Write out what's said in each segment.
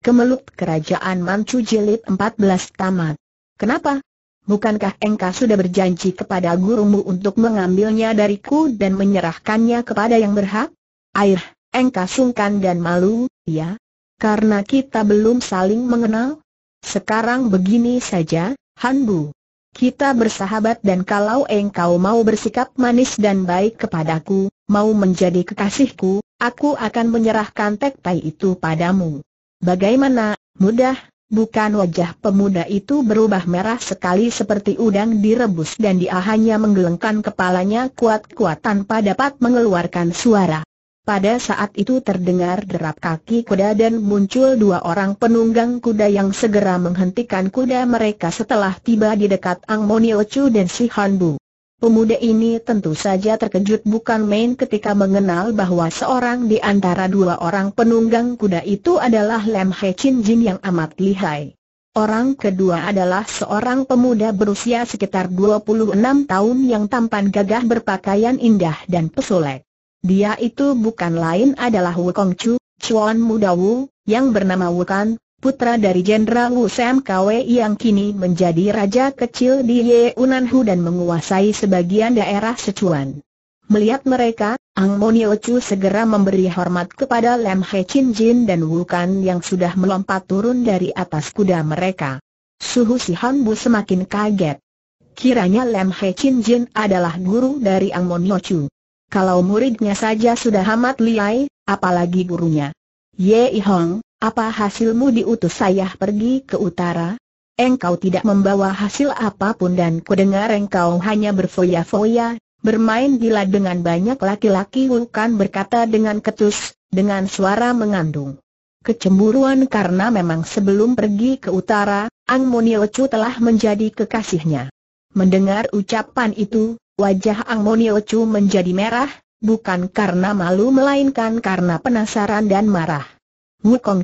Kemeluk Kerajaan Manchu Jilid 14 tamat. Kenapa? Bukankah engkau sudah berjanji kepada gurumu untuk mengambilnya dariku dan menyerahkannya kepada yang berhak? Air, engkau sungkan dan malu, ya? Karena kita belum saling mengenal? Sekarang begini saja, Hanbu. Kita bersahabat dan kalau engkau mau bersikap manis dan baik kepadaku, mau menjadi kekasihku, aku akan menyerahkan tektai itu padamu. Bagaimana, mudah, bukan wajah pemuda itu berubah merah sekali seperti udang direbus dan dia hanya menggelengkan kepalanya kuat-kuat tanpa dapat mengeluarkan suara. Pada saat itu terdengar derap kaki kuda dan muncul dua orang penunggang kuda yang segera menghentikan kuda mereka setelah tiba di dekat Ang Moniochu dan Si Han Bu. Pemuda ini tentu saja terkejut bukan main ketika mengenal bahwa seorang di antara dua orang penunggang kuda itu adalah Lam He Chin Jin yang amat lihai. Orang kedua adalah seorang pemuda berusia sekitar 26 tahun yang tampan gagah berpakaian indah dan pesolek. Dia itu bukan lain adalah Kong Chu, Chuan Muda Wu, yang bernama Wu Wukan, putra dari Jenderal Wu Sam Kwe yang kini menjadi raja kecil di Yeunanhu dan menguasai sebagian daerah Sichuan. Melihat mereka, Ang Monio segera memberi hormat kepada Lam He Chin Jin dan Wu Kan yang sudah melompat turun dari atas kuda mereka. Suhu si Han Bu semakin kaget. Kiranya Lam He Chin Jin adalah guru dari Ang Monio Kalau muridnya saja sudah amat liai, apalagi gurunya. Ye Hong, apa hasilmu diutus saya pergi ke utara? Engkau tidak membawa hasil apapun dan kudengar engkau hanya berfoya-foya, bermain gila dengan banyak laki-laki Wulkan berkata dengan ketus, dengan suara mengandung. Kecemburuan karena memang sebelum pergi ke utara, Ang Moniochu telah menjadi kekasihnya. Mendengar ucapan itu, wajah Ang Moniochu menjadi merah, bukan karena malu melainkan karena penasaran dan marah.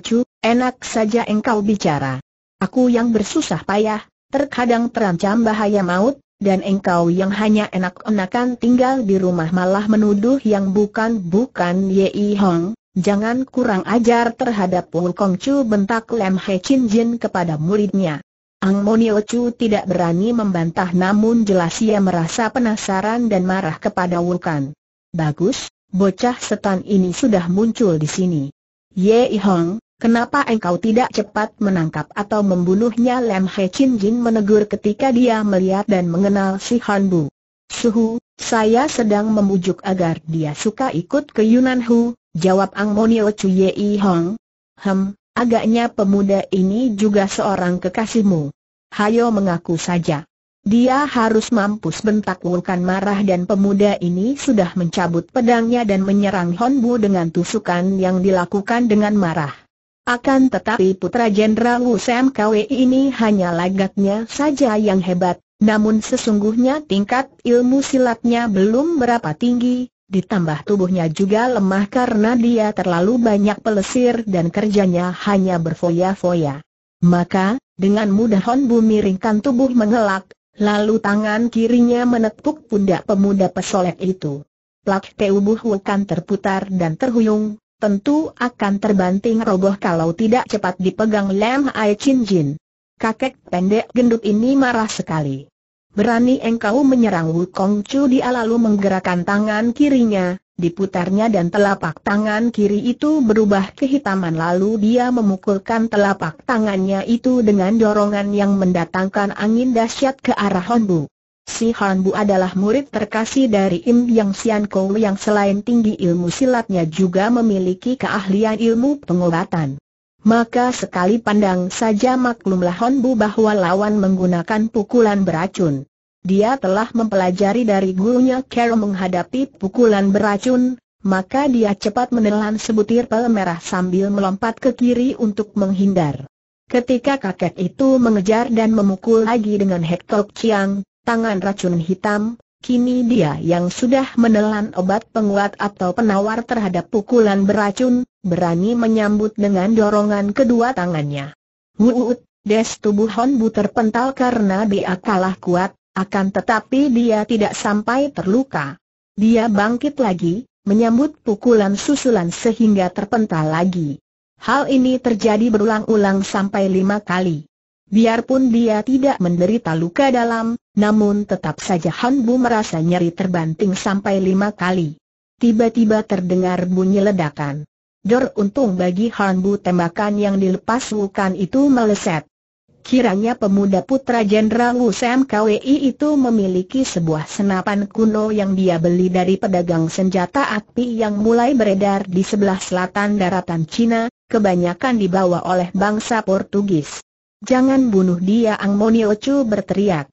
Chu, enak saja engkau bicara. Aku yang bersusah payah, terkadang terancam bahaya maut, dan engkau yang hanya enak-enakan tinggal di rumah malah menuduh yang bukan-bukan Yei Hong. Jangan kurang ajar terhadap Wukong Kongcu bentak Lam He Chin Jin kepada muridnya. Ang Monio Chu tidak berani membantah namun jelas ia merasa penasaran dan marah kepada Wulkan. Bagus, bocah setan ini sudah muncul di sini. Ye Hong, kenapa engkau tidak cepat menangkap atau membunuhnya Lam He Chin Jin menegur ketika dia melihat dan mengenal si Han Bu. Suhu, saya sedang membujuk agar dia suka ikut ke Yunan Hu, jawab Ang Monio Chu Ye Hong. Hem, agaknya pemuda ini juga seorang kekasihmu. Hayo mengaku saja. Dia harus mampus bentak Wulkan marah dan pemuda ini sudah mencabut pedangnya dan menyerang Honbu dengan tusukan yang dilakukan dengan marah. Akan tetapi putra Jenderal Wu Sam Kwe ini hanya lagaknya saja yang hebat, namun sesungguhnya tingkat ilmu silatnya belum berapa tinggi, ditambah tubuhnya juga lemah karena dia terlalu banyak pelesir dan kerjanya hanya berfoya-foya. Maka, dengan mudah Honbu miringkan tubuh mengelak, Lalu tangan kirinya menepuk pundak pemuda pesolek itu. Plak Teubuh Wukan terputar dan terhuyung, tentu akan terbanting roboh kalau tidak cepat dipegang lem Ai Chin Jin. Kakek pendek gendut ini marah sekali. Berani engkau menyerang Wukong Chu dia lalu menggerakkan tangan kirinya, diputarnya dan telapak tangan kiri itu berubah kehitaman lalu dia memukulkan telapak tangannya itu dengan dorongan yang mendatangkan angin dahsyat ke arah Honbu. Si Honbu adalah murid terkasih dari Im Yang Sian Kou yang selain tinggi ilmu silatnya juga memiliki keahlian ilmu pengobatan maka sekali pandang saja maklumlah Honbu bahwa lawan menggunakan pukulan beracun. Dia telah mempelajari dari gurunya Carol menghadapi pukulan beracun, maka dia cepat menelan sebutir pel merah sambil melompat ke kiri untuk menghindar. Ketika kakek itu mengejar dan memukul lagi dengan Hektok Chiang, tangan racun hitam, kini dia yang sudah menelan obat penguat atau penawar terhadap pukulan beracun, berani menyambut dengan dorongan kedua tangannya. Wuut, des tubuh Bu terpental karena dia kalah kuat, akan tetapi dia tidak sampai terluka. Dia bangkit lagi, menyambut pukulan susulan sehingga terpental lagi. Hal ini terjadi berulang-ulang sampai lima kali. Biarpun dia tidak menderita luka dalam, namun tetap saja Han Bu merasa nyeri terbanting sampai lima kali. Tiba-tiba terdengar bunyi ledakan. Dor untung bagi Han Bu tembakan yang dilepas bukan itu meleset. Kiranya pemuda putra Jenderal Wu Sam KWI itu memiliki sebuah senapan kuno yang dia beli dari pedagang senjata api yang mulai beredar di sebelah selatan daratan Cina, kebanyakan dibawa oleh bangsa Portugis. Jangan bunuh dia Ang berteriak.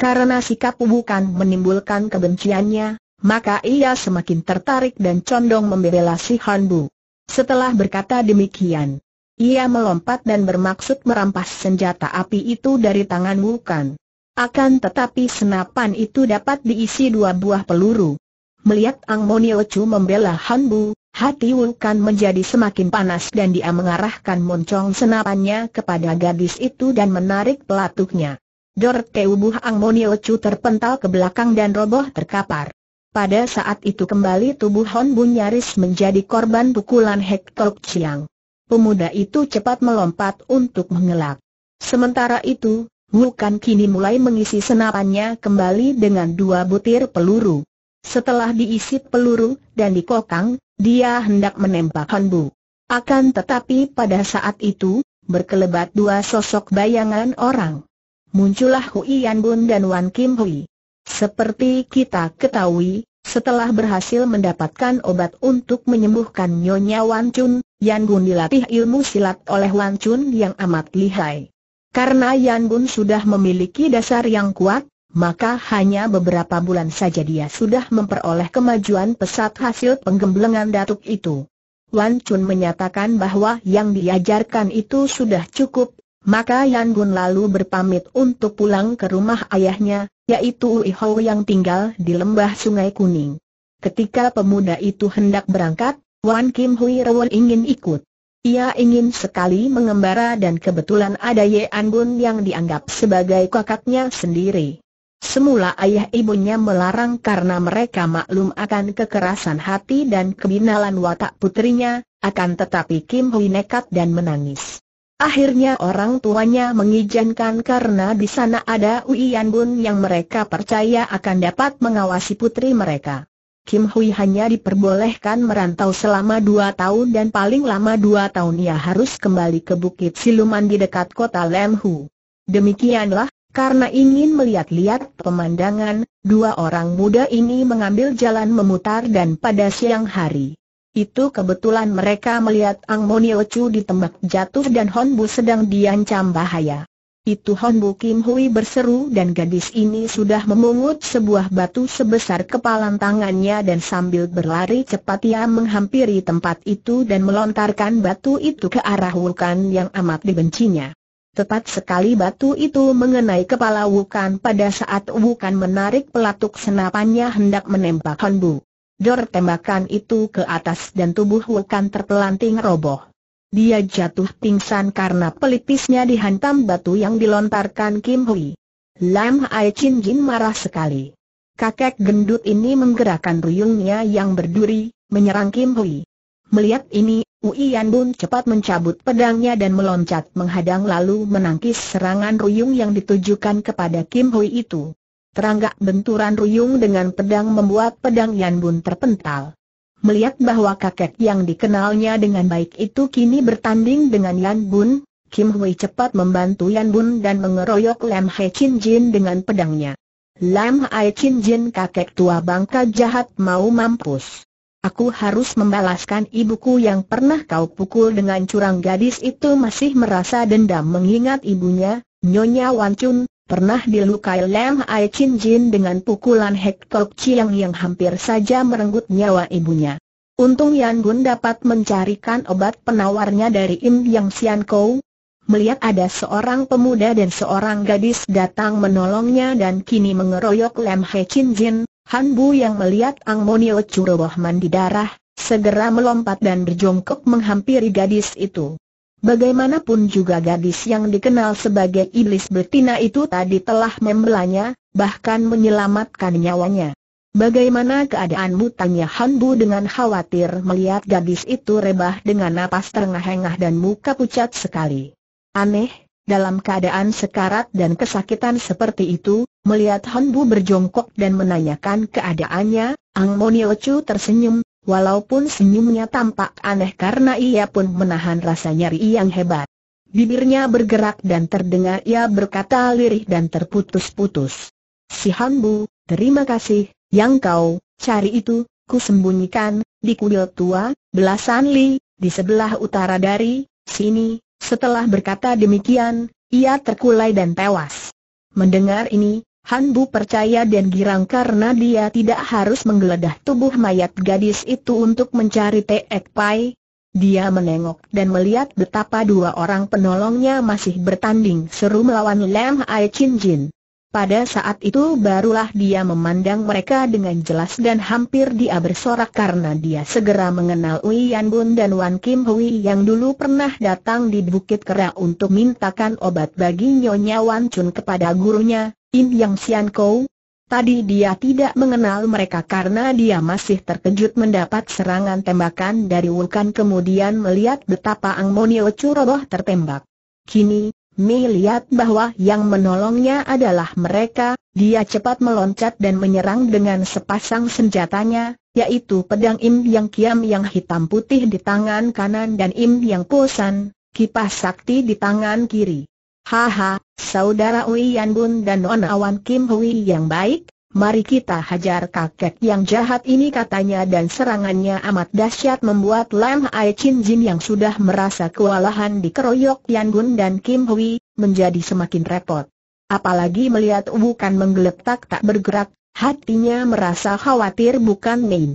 Karena sikap bukan menimbulkan kebenciannya, maka ia semakin tertarik dan condong membela si Han Bu. Setelah berkata demikian, ia melompat dan bermaksud merampas senjata api itu dari tangan Wukan. Akan tetapi senapan itu dapat diisi dua buah peluru. Melihat Ang Moniochu membela Han Bu, hati Wukan menjadi semakin panas dan dia mengarahkan moncong senapannya kepada gadis itu dan menarik pelatuknya. Dor Teubuh Angmonio Chu terpental ke belakang dan roboh terkapar. Pada saat itu kembali tubuh Hon Bu nyaris menjadi korban pukulan Hector Chiang. Pemuda itu cepat melompat untuk mengelak. Sementara itu, Wukan kini mulai mengisi senapannya kembali dengan dua butir peluru. Setelah diisi peluru dan dikokang, dia hendak menembak Hon Bu. Akan tetapi pada saat itu, berkelebat dua sosok bayangan orang muncullah Hui Yan dan Wan Kim Hui. Seperti kita ketahui, setelah berhasil mendapatkan obat untuk menyembuhkan Nyonya Wan Chun, Yan dilatih ilmu silat oleh Wan Chun yang amat lihai. Karena Yan sudah memiliki dasar yang kuat, maka hanya beberapa bulan saja dia sudah memperoleh kemajuan pesat hasil penggemblengan datuk itu. Wan Chun menyatakan bahwa yang diajarkan itu sudah cukup, maka Yan Gun lalu berpamit untuk pulang ke rumah ayahnya, yaitu Ui Hou yang tinggal di lembah Sungai Kuning. Ketika pemuda itu hendak berangkat, Wan Kim Hui Rewon ingin ikut. Ia ingin sekali mengembara dan kebetulan ada Ye An Gun yang dianggap sebagai kakaknya sendiri. Semula ayah ibunya melarang karena mereka maklum akan kekerasan hati dan kebinalan watak putrinya, akan tetapi Kim Hui nekat dan menangis. Akhirnya orang tuanya mengizinkan karena di sana ada Uian Bun yang mereka percaya akan dapat mengawasi putri mereka. Kim Hui hanya diperbolehkan merantau selama dua tahun dan paling lama dua tahun ia harus kembali ke Bukit Siluman di dekat kota Lemhu. Demikianlah, karena ingin melihat-lihat pemandangan, dua orang muda ini mengambil jalan memutar dan pada siang hari itu kebetulan mereka melihat Ang Monio Chu ditembak jatuh dan Honbu sedang diancam bahaya. Itu Honbu Kim Hui berseru dan gadis ini sudah memungut sebuah batu sebesar kepalan tangannya dan sambil berlari cepat ia menghampiri tempat itu dan melontarkan batu itu ke arah Wukan yang amat dibencinya. Tepat sekali batu itu mengenai kepala Wukan pada saat Wukan menarik pelatuk senapannya hendak menembak Honbu. Dor tembakan itu ke atas dan tubuh Wukan terpelanting roboh. Dia jatuh pingsan karena pelipisnya dihantam batu yang dilontarkan Kim Hui. Lam Ai Chin Jin marah sekali. Kakek gendut ini menggerakkan ruyungnya yang berduri, menyerang Kim Hui. Melihat ini, Uian Bun cepat mencabut pedangnya dan meloncat menghadang lalu menangkis serangan ruyung yang ditujukan kepada Kim Hui itu. Teranggak benturan Ruyung dengan pedang membuat pedang Yan Bun terpental. Melihat bahwa kakek yang dikenalnya dengan baik itu kini bertanding dengan Yan Bun, Kim Hui cepat membantu Yan Bun dan mengeroyok Lam Hai Chin Jin dengan pedangnya. Lam Hai Chin Jin kakek tua bangka jahat mau mampus. Aku harus membalaskan ibuku yang pernah kau pukul dengan curang gadis itu masih merasa dendam mengingat ibunya, Nyonya Wan Chun, pernah dilukai Lam Ai Chin Jin dengan pukulan Hek Tok Chiang yang hampir saja merenggut nyawa ibunya. Untung Yan Gun dapat mencarikan obat penawarnya dari Im Yang Sian Kou. Melihat ada seorang pemuda dan seorang gadis datang menolongnya dan kini mengeroyok Lam Hai Chin Jin, Han Bu yang melihat Ang Monio Bohman mandi darah, segera melompat dan berjongkok menghampiri gadis itu. Bagaimanapun juga gadis yang dikenal sebagai iblis betina itu tadi telah membelanya, bahkan menyelamatkan nyawanya. Bagaimana keadaanmu tanya Hanbu dengan khawatir melihat gadis itu rebah dengan napas terengah-engah dan muka pucat sekali. Aneh, dalam keadaan sekarat dan kesakitan seperti itu, melihat Hanbu berjongkok dan menanyakan keadaannya, Ang Chu tersenyum, Walaupun senyumnya tampak aneh karena ia pun menahan rasa nyeri yang hebat. Bibirnya bergerak dan terdengar ia berkata lirih dan terputus-putus. Si Hanbu, terima kasih, yang kau cari itu, ku sembunyikan, di kuil tua, belasan li, di sebelah utara dari, sini, setelah berkata demikian, ia terkulai dan tewas. Mendengar ini, Han Bu percaya dan girang karena dia tidak harus menggeledah tubuh mayat gadis itu untuk mencari Teek Pai. Dia menengok dan melihat betapa dua orang penolongnya masih bertanding seru melawan Lam Ai Chin Jin. Pada saat itu barulah dia memandang mereka dengan jelas dan hampir dia bersorak karena dia segera mengenal Wei Yan Bun dan Wan Kim Hui yang dulu pernah datang di Bukit Kera untuk mintakan obat bagi Nyonya Wan Chun kepada gurunya. Im Yang Sian Kou. Tadi dia tidak mengenal mereka karena dia masih terkejut mendapat serangan tembakan dari Wukan kemudian melihat betapa Ang Monio Curoboh tertembak. Kini, Mi lihat bahwa yang menolongnya adalah mereka, dia cepat meloncat dan menyerang dengan sepasang senjatanya, yaitu pedang Im Yang Kiam yang hitam putih di tangan kanan dan Im Yang Posan, kipas sakti di tangan kiri. Haha, saudara Yan Bun dan Nona Awan Kim Hui yang baik, mari kita hajar kakek yang jahat ini katanya dan serangannya amat dahsyat membuat Lam Ai Chin Jin yang sudah merasa kewalahan dikeroyok Yan Bun dan Kim Hui, menjadi semakin repot. Apalagi melihat bukan menggeletak tak bergerak, hatinya merasa khawatir bukan main.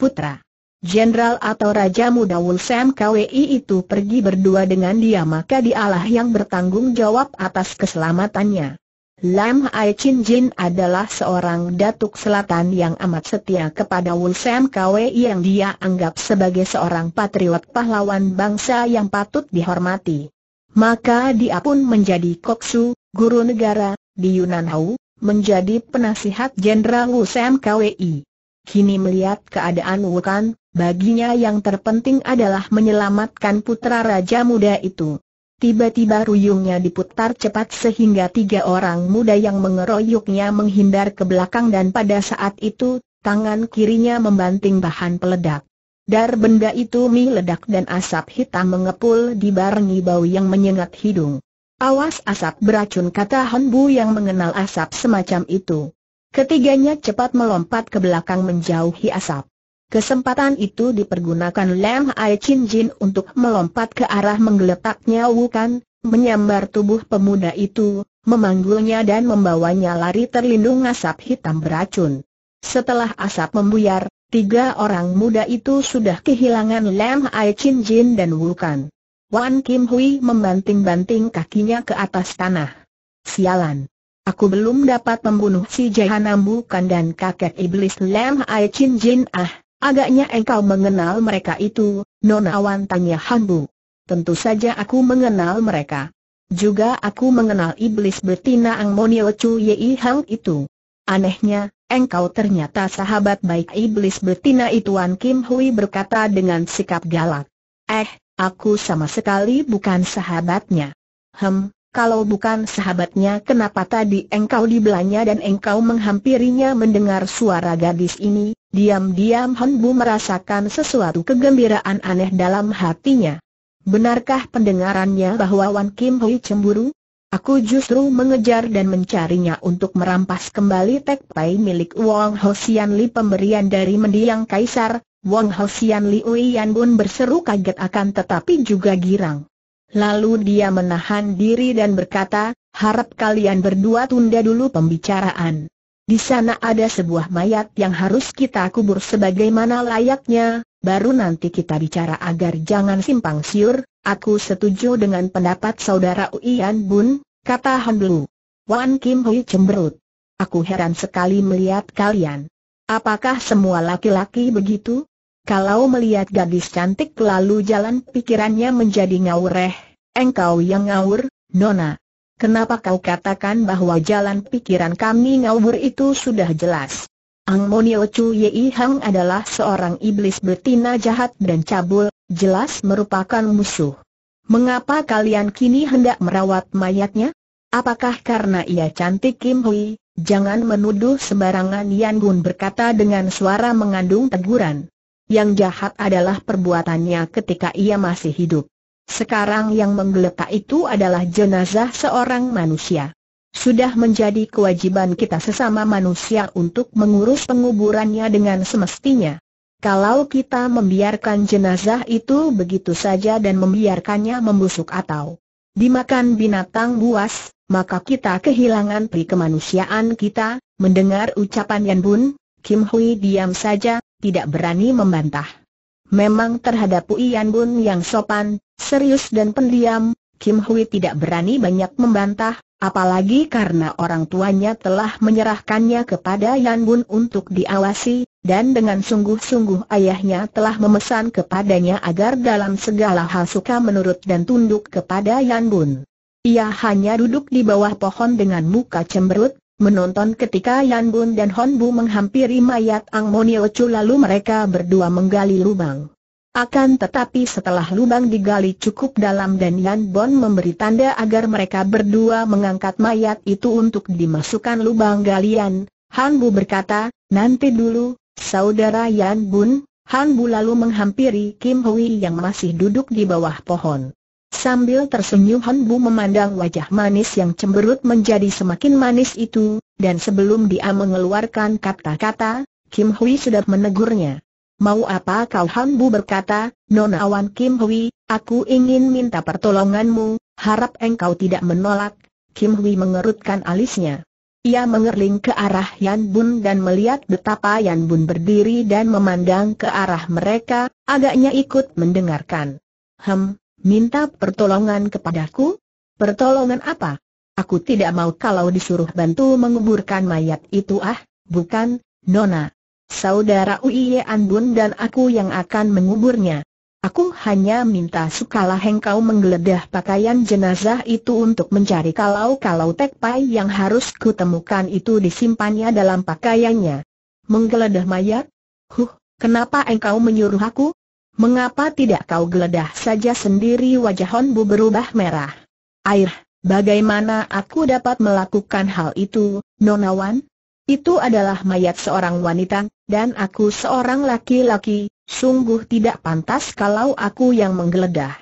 Putra. Jenderal atau Raja Muda Sam KWI itu pergi berdua dengan dia maka dialah yang bertanggung jawab atas keselamatannya. Lam Hai Chin Jin adalah seorang datuk selatan yang amat setia kepada Sam KWI yang dia anggap sebagai seorang patriot pahlawan bangsa yang patut dihormati. Maka dia pun menjadi koksu, guru negara, di Yunan Hau, menjadi penasihat Jenderal Sam KWI. Kini melihat keadaan Wukan, Baginya yang terpenting adalah menyelamatkan putra raja muda itu. Tiba-tiba ruyungnya diputar cepat sehingga tiga orang muda yang mengeroyoknya menghindar ke belakang dan pada saat itu, tangan kirinya membanting bahan peledak. Dar benda itu meledak dan asap hitam mengepul dibarengi bau yang menyengat hidung. Awas asap beracun kata Hanbu yang mengenal asap semacam itu. Ketiganya cepat melompat ke belakang menjauhi asap. Kesempatan itu dipergunakan Lam Ai Chin Jin untuk melompat ke arah menggeletaknya Wukan, menyambar tubuh pemuda itu, memanggulnya dan membawanya lari terlindung asap hitam beracun. Setelah asap membuyar, tiga orang muda itu sudah kehilangan Lam Ai Chin Jin dan Wukan. Wan Kim Hui membanting-banting kakinya ke atas tanah. Sialan. Aku belum dapat membunuh si Jahanam bukan dan kakek iblis Lam Ai Chin Jin ah. Agaknya engkau mengenal mereka itu, nonawan tanya Hanbu. Tentu saja aku mengenal mereka. Juga aku mengenal iblis betina Angmonio Chu Yei Hang itu. Anehnya, engkau ternyata sahabat baik iblis betina itu. ituan Kim Hui berkata dengan sikap galak. Eh, aku sama sekali bukan sahabatnya. Hem, kalau bukan sahabatnya kenapa tadi engkau dibelanya dan engkau menghampirinya mendengar suara gadis ini, diam-diam Bu merasakan sesuatu kegembiraan aneh dalam hatinya. Benarkah pendengarannya bahwa Wan Kim Hui cemburu? Aku justru mengejar dan mencarinya untuk merampas kembali Pai milik Wong Sian Li pemberian dari mendiang kaisar. Wong Sian Li Yan Bun berseru kaget akan tetapi juga girang. Lalu dia menahan diri dan berkata, harap kalian berdua tunda dulu pembicaraan. Di sana ada sebuah mayat yang harus kita kubur sebagaimana layaknya, baru nanti kita bicara agar jangan simpang siur, aku setuju dengan pendapat saudara Uian Bun, kata Han Lu. Wan Kim Hui cemberut. Aku heran sekali melihat kalian. Apakah semua laki-laki begitu? Kalau melihat gadis cantik lalu jalan pikirannya menjadi ngawur eh. engkau yang ngawur, Nona. Kenapa kau katakan bahwa jalan pikiran kami ngawur itu sudah jelas? Ang Monio Chu Yei Hang adalah seorang iblis betina jahat dan cabul, jelas merupakan musuh. Mengapa kalian kini hendak merawat mayatnya? Apakah karena ia cantik Kim Hui? Jangan menuduh sembarangan Yan Gun berkata dengan suara mengandung teguran. Yang jahat adalah perbuatannya ketika ia masih hidup. Sekarang yang menggeletak itu adalah jenazah seorang manusia. Sudah menjadi kewajiban kita sesama manusia untuk mengurus penguburannya dengan semestinya. Kalau kita membiarkan jenazah itu begitu saja dan membiarkannya membusuk atau dimakan binatang buas, maka kita kehilangan pri kemanusiaan kita. Mendengar ucapan Yan Bun, Kim Hui diam saja, tidak berani membantah. Memang terhadap Ian Bun yang sopan, serius dan pendiam, Kim Hui tidak berani banyak membantah, apalagi karena orang tuanya telah menyerahkannya kepada Yan Bun untuk diawasi, dan dengan sungguh-sungguh ayahnya telah memesan kepadanya agar dalam segala hal suka menurut dan tunduk kepada Yan Bun. Ia hanya duduk di bawah pohon dengan muka cemberut, menonton ketika Yan Bun dan Hon Bu menghampiri mayat Ang Monio Chu lalu mereka berdua menggali lubang. Akan tetapi setelah lubang digali cukup dalam dan Yan bun memberi tanda agar mereka berdua mengangkat mayat itu untuk dimasukkan lubang galian, Han Bu berkata, nanti dulu, saudara Yan Bun, Han Bu lalu menghampiri Kim Hui yang masih duduk di bawah pohon. Sambil tersenyum Han Bu memandang wajah manis yang cemberut menjadi semakin manis itu, dan sebelum dia mengeluarkan kata-kata, Kim Hui sudah menegurnya. Mau apa kau Han Bu berkata, Nonawan Kim Hui, aku ingin minta pertolonganmu, harap engkau tidak menolak. Kim Hui mengerutkan alisnya. Ia mengerling ke arah Yan Bun dan melihat betapa Yan Bun berdiri dan memandang ke arah mereka, agaknya ikut mendengarkan. Hem, Minta pertolongan kepadaku? Pertolongan apa? Aku tidak mau kalau disuruh bantu menguburkan mayat itu ah, bukan, Nona. Saudara Uiye Anbun dan aku yang akan menguburnya. Aku hanya minta sukalah engkau menggeledah pakaian jenazah itu untuk mencari kalau-kalau tekpai yang harus kutemukan itu disimpannya dalam pakaiannya. Menggeledah mayat? Huh, kenapa engkau menyuruh aku? Mengapa tidak kau geledah saja sendiri wajah Honbu berubah merah? Air, bagaimana aku dapat melakukan hal itu, Nonawan? Itu adalah mayat seorang wanita, dan aku seorang laki-laki, sungguh tidak pantas kalau aku yang menggeledah.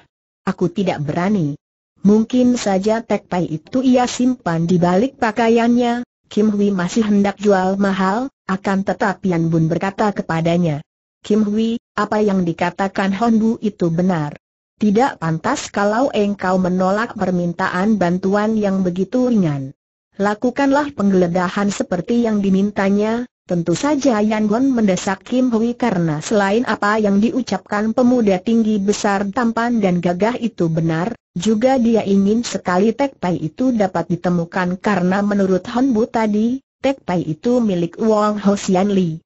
Aku tidak berani. Mungkin saja tekpai itu ia simpan di balik pakaiannya, Kim Hui masih hendak jual mahal, akan tetapi An Bun berkata kepadanya, Kim Hui, apa yang dikatakan Honbu itu benar. Tidak pantas kalau engkau menolak permintaan bantuan yang begitu ringan. Lakukanlah penggeledahan seperti yang dimintanya, Tentu saja Yan Gon mendesak Kim Hui karena selain apa yang diucapkan pemuda tinggi besar tampan dan gagah itu benar, juga dia ingin sekali Tek Pai itu dapat ditemukan karena menurut Hon Bu tadi, Tek Pai itu milik Wong Ho Xian Li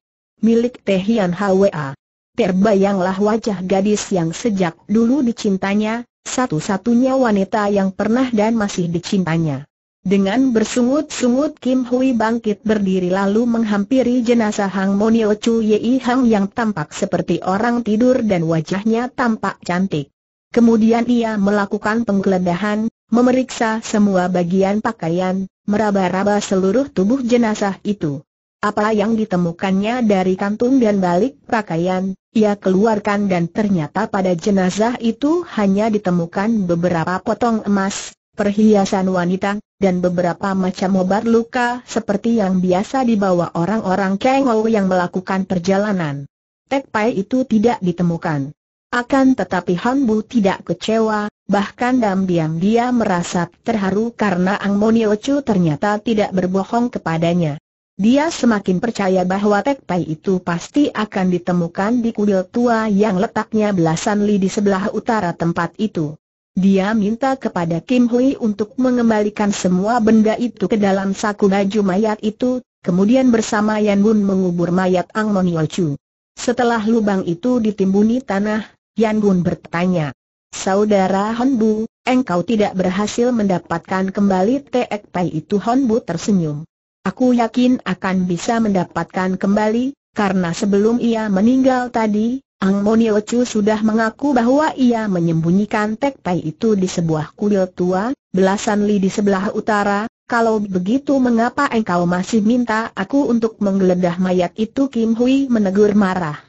milik Tehian Hwa. Terbayanglah wajah gadis yang sejak dulu dicintanya, satu-satunya wanita yang pernah dan masih dicintanya. Dengan bersungut-sungut Kim Hui bangkit berdiri lalu menghampiri jenazah Hang Monio Chu Yei Hang yang tampak seperti orang tidur dan wajahnya tampak cantik. Kemudian ia melakukan penggeledahan, memeriksa semua bagian pakaian, meraba-raba seluruh tubuh jenazah itu. Apa yang ditemukannya dari kantung dan balik pakaian, ia keluarkan dan ternyata pada jenazah itu hanya ditemukan beberapa potong emas, perhiasan wanita, dan beberapa macam obat luka seperti yang biasa dibawa orang-orang Kengou yang melakukan perjalanan. Tek Pai itu tidak ditemukan. Akan tetapi Han Bu tidak kecewa, bahkan diam-diam dia merasa terharu karena Ang Ocu ternyata tidak berbohong kepadanya. Dia semakin percaya bahwa Tek itu pasti akan ditemukan di kuil tua yang letaknya belasan li di sebelah utara tempat itu. Dia minta kepada Kim Hui untuk mengembalikan semua benda itu ke dalam saku baju mayat itu, kemudian bersama Yan Bun mengubur mayat Ang Mon Chu. Setelah lubang itu ditimbuni tanah, Yan Bun bertanya, Saudara Honbu, engkau tidak berhasil mendapatkan kembali Tek Pai itu Honbu tersenyum. Aku yakin akan bisa mendapatkan kembali, karena sebelum ia meninggal tadi, Ang Monio Chu sudah mengaku bahwa ia menyembunyikan Tek Pai itu di sebuah kuil tua, belasan li di sebelah utara, kalau begitu mengapa engkau masih minta aku untuk menggeledah mayat itu Kim Hui menegur marah.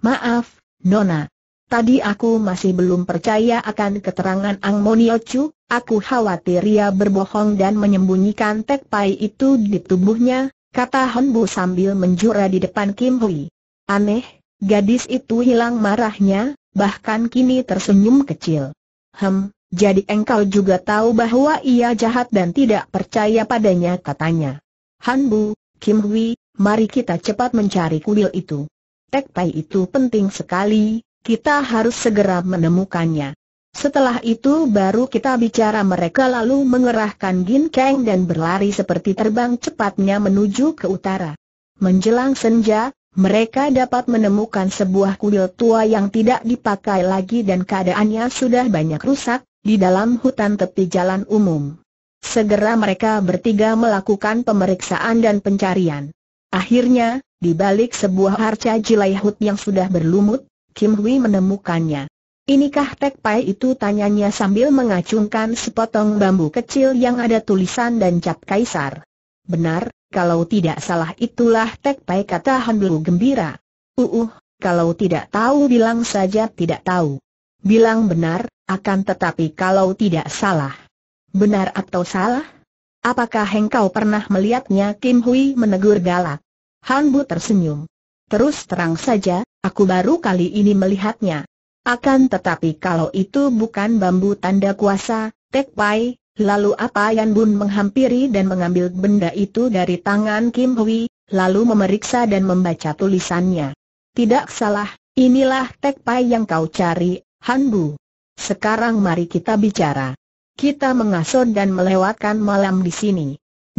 Maaf, Nona. Tadi aku masih belum percaya akan keterangan Ang Monio Chu, Aku khawatir ia berbohong dan menyembunyikan Tek Pai itu di tubuhnya, kata Hanbu sambil menjura di depan Kim Hui. Aneh, gadis itu hilang marahnya, bahkan kini tersenyum kecil. Hem, jadi engkau juga tahu bahwa ia jahat dan tidak percaya padanya katanya. Hanbu, Kim Hui, mari kita cepat mencari kuil itu. Tek Pai itu penting sekali, kita harus segera menemukannya. Setelah itu baru kita bicara mereka lalu mengerahkan Gin Kang dan berlari seperti terbang cepatnya menuju ke utara. Menjelang senja, mereka dapat menemukan sebuah kuil tua yang tidak dipakai lagi dan keadaannya sudah banyak rusak, di dalam hutan tepi jalan umum. Segera mereka bertiga melakukan pemeriksaan dan pencarian. Akhirnya, di balik sebuah harca hut yang sudah berlumut, Kim Hui menemukannya. Inikah Pai itu tanyanya sambil mengacungkan sepotong bambu kecil yang ada tulisan dan cap kaisar. Benar, kalau tidak salah itulah Pai kata Hanblu gembira. Uh, uh, kalau tidak tahu bilang saja tidak tahu. Bilang benar, akan tetapi kalau tidak salah. Benar atau salah? Apakah engkau pernah melihatnya Kim Hui menegur galak. Han Bu tersenyum. Terus terang saja, aku baru kali ini melihatnya. Akan tetapi kalau itu bukan bambu tanda kuasa, Tek Pai, lalu apa Yan Bun menghampiri dan mengambil benda itu dari tangan Kim Hui, lalu memeriksa dan membaca tulisannya. Tidak salah, inilah Tek Pai yang kau cari, Han Bu. Sekarang mari kita bicara. Kita mengasuh dan melewatkan malam di sini.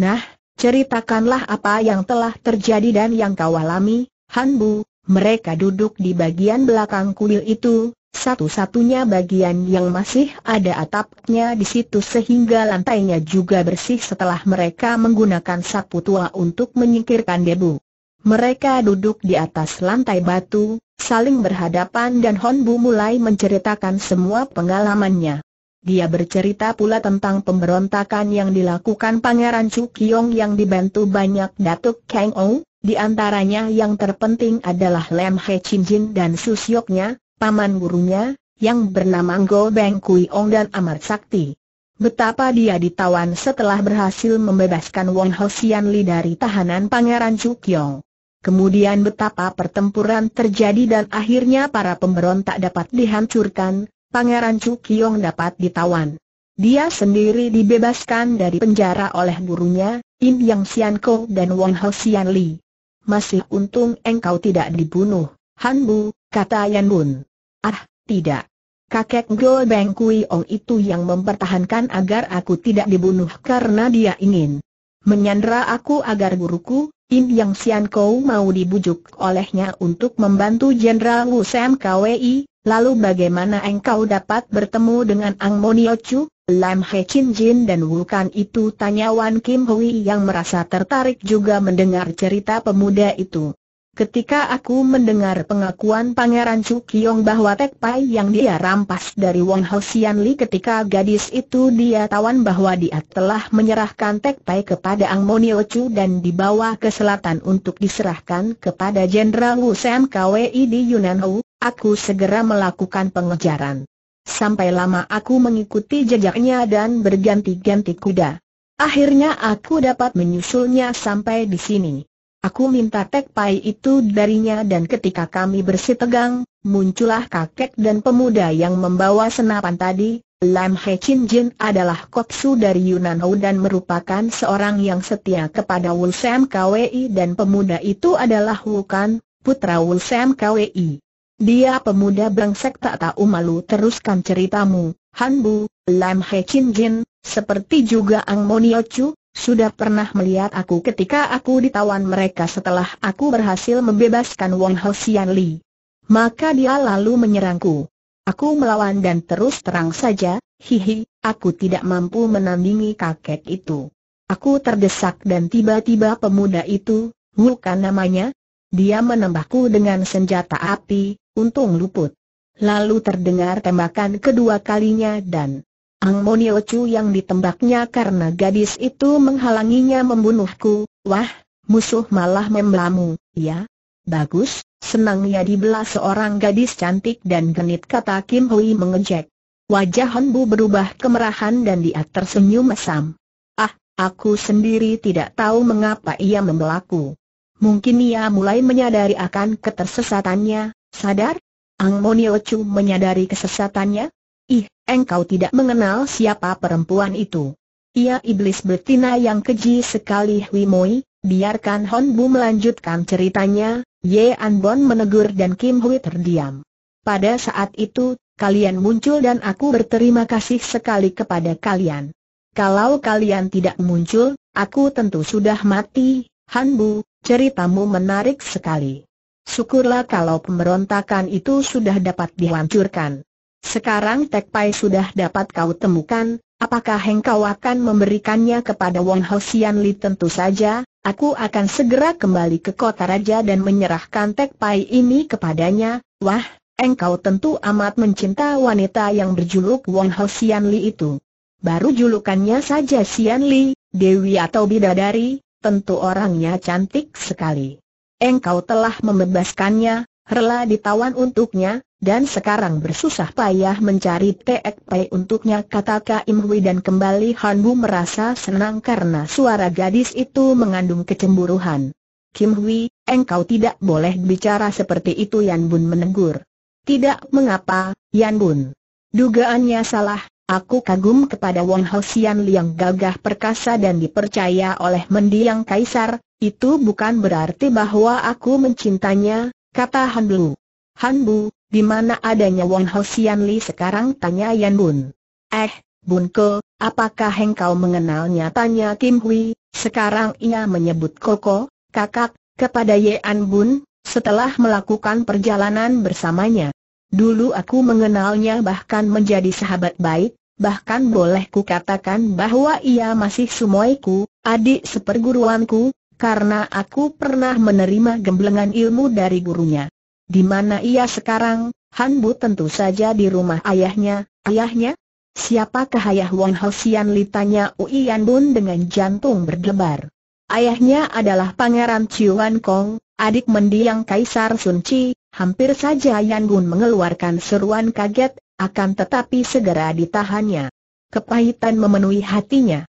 Nah, ceritakanlah apa yang telah terjadi dan yang kau alami, Han Bu. Mereka duduk di bagian belakang kuil itu, satu-satunya bagian yang masih ada atapnya di situ sehingga lantainya juga bersih setelah mereka menggunakan sapu tua untuk menyingkirkan debu. Mereka duduk di atas lantai batu, saling berhadapan dan Honbu mulai menceritakan semua pengalamannya. Dia bercerita pula tentang pemberontakan yang dilakukan Pangeran Chu Kyong yang dibantu banyak Datuk Kang Ou, di antaranya yang terpenting adalah Lem He Chin Jin dan Susyoknya, paman gurunya, yang bernama Go Beng Kui Ong dan Amar Sakti. Betapa dia ditawan setelah berhasil membebaskan Wong Sian Li dari tahanan Pangeran Cukyong. Kemudian betapa pertempuran terjadi dan akhirnya para pemberontak dapat dihancurkan, Pangeran Cukyong dapat ditawan. Dia sendiri dibebaskan dari penjara oleh gurunya, Im Yang Sian Ko dan Wong Sian Li. Masih untung engkau tidak dibunuh, Han Bu, kata Yan Bun. Ah, tidak. Kakek Go Beng Kui Ong itu yang mempertahankan agar aku tidak dibunuh karena dia ingin menyandra aku agar guruku, Im Yang Sian Kou mau dibujuk olehnya untuk membantu Jenderal Wu Sam KWI, lalu bagaimana engkau dapat bertemu dengan Ang Monio Chu, Lam He Chin Jin dan Wu Kan itu tanya Wan Kim Hui yang merasa tertarik juga mendengar cerita pemuda itu. Ketika aku mendengar pengakuan Pangeran Chu Kiong bahwa pai yang dia rampas dari Wong Ho Sian Li ketika gadis itu dia tawan bahwa dia telah menyerahkan pai kepada Ang Nio Chu dan dibawa ke selatan untuk diserahkan kepada Jenderal Wu Sam KWI di Yunan Ho, aku segera melakukan pengejaran. Sampai lama aku mengikuti jejaknya dan berganti-ganti kuda. Akhirnya aku dapat menyusulnya sampai di sini. Aku minta Tek Pai itu darinya dan ketika kami bersitegang, muncullah kakek dan pemuda yang membawa senapan tadi, Lam He Chin Jin adalah kopsu dari Yunan Hou dan merupakan seorang yang setia kepada Wul Sam Kwi dan pemuda itu adalah Wukan, putra Wul Sam Kwi. Dia pemuda brengsek tak tahu malu teruskan ceritamu, Han Bu, Lam He Chin Jin, seperti juga Ang Monio Chu, sudah pernah melihat aku ketika aku ditawan mereka setelah aku berhasil membebaskan Wang Sian Li. Maka dia lalu menyerangku. Aku melawan dan terus terang saja, hihi, aku tidak mampu menandingi kakek itu. Aku terdesak dan tiba-tiba pemuda itu, bukan namanya, dia menembakku dengan senjata api, untung luput. Lalu terdengar tembakan kedua kalinya dan Ang Monio Chu yang ditembaknya karena gadis itu menghalanginya membunuhku, wah, musuh malah membelamu, ya? Bagus, senangnya dibelah seorang gadis cantik dan genit kata Kim Hui mengejek. Wajah Honbu berubah kemerahan dan dia tersenyum mesam. Ah, aku sendiri tidak tahu mengapa ia membelaku. Mungkin ia mulai menyadari akan ketersesatannya, sadar? Ang Monio Chu menyadari kesesatannya? Ih, engkau tidak mengenal siapa perempuan itu. Ia iblis betina yang keji sekali Hui Moi, biarkan Hon Bu melanjutkan ceritanya, Ye An Bon menegur dan Kim Hui terdiam. Pada saat itu, kalian muncul dan aku berterima kasih sekali kepada kalian. Kalau kalian tidak muncul, aku tentu sudah mati, Han Bu, ceritamu menarik sekali. Syukurlah kalau pemberontakan itu sudah dapat dihancurkan. Sekarang Tek Pai sudah dapat kau temukan, apakah engkau akan memberikannya kepada Wong Ho Sian Li tentu saja, aku akan segera kembali ke kota raja dan menyerahkan Tek Pai ini kepadanya, wah, engkau tentu amat mencinta wanita yang berjuluk Wong Ho Sian Li itu. Baru julukannya saja Sian Li, Dewi atau Bidadari, tentu orangnya cantik sekali. Engkau telah membebaskannya, rela ditawan untuknya, dan sekarang bersusah payah mencari pay untuknya kata Kim Hui dan kembali Han Bu merasa senang karena suara gadis itu mengandung kecemburuhan. Kim Hui, engkau tidak boleh bicara seperti itu Yan Bun menegur. Tidak mengapa, Yan Bun. Dugaannya salah, Aku kagum kepada Wong Hosian Liang gagah perkasa dan dipercaya oleh mendiang kaisar, itu bukan berarti bahwa aku mencintanya, Kata Han Bu. Han Bu, di mana adanya Wong Ho Sian Li sekarang tanya Yan Bun. Eh, Bun Ke, apakah engkau mengenalnya tanya Kim Hui, sekarang ia menyebut Koko, kakak, kepada Yan Bun, setelah melakukan perjalanan bersamanya. Dulu aku mengenalnya bahkan menjadi sahabat baik, bahkan boleh katakan bahwa ia masih sumoiku, adik seperguruanku, karena aku pernah menerima gemblengan ilmu dari gurunya. Di mana ia sekarang, Han Bu tentu saja di rumah ayahnya, ayahnya? Siapakah ayah Wang Halsian Li tanya Uian Bun dengan jantung berdebar. Ayahnya adalah Pangeran Wan Kong, adik mendiang Kaisar Sun Chi, hampir saja Yan Bun mengeluarkan seruan kaget, akan tetapi segera ditahannya. Kepahitan memenuhi hatinya.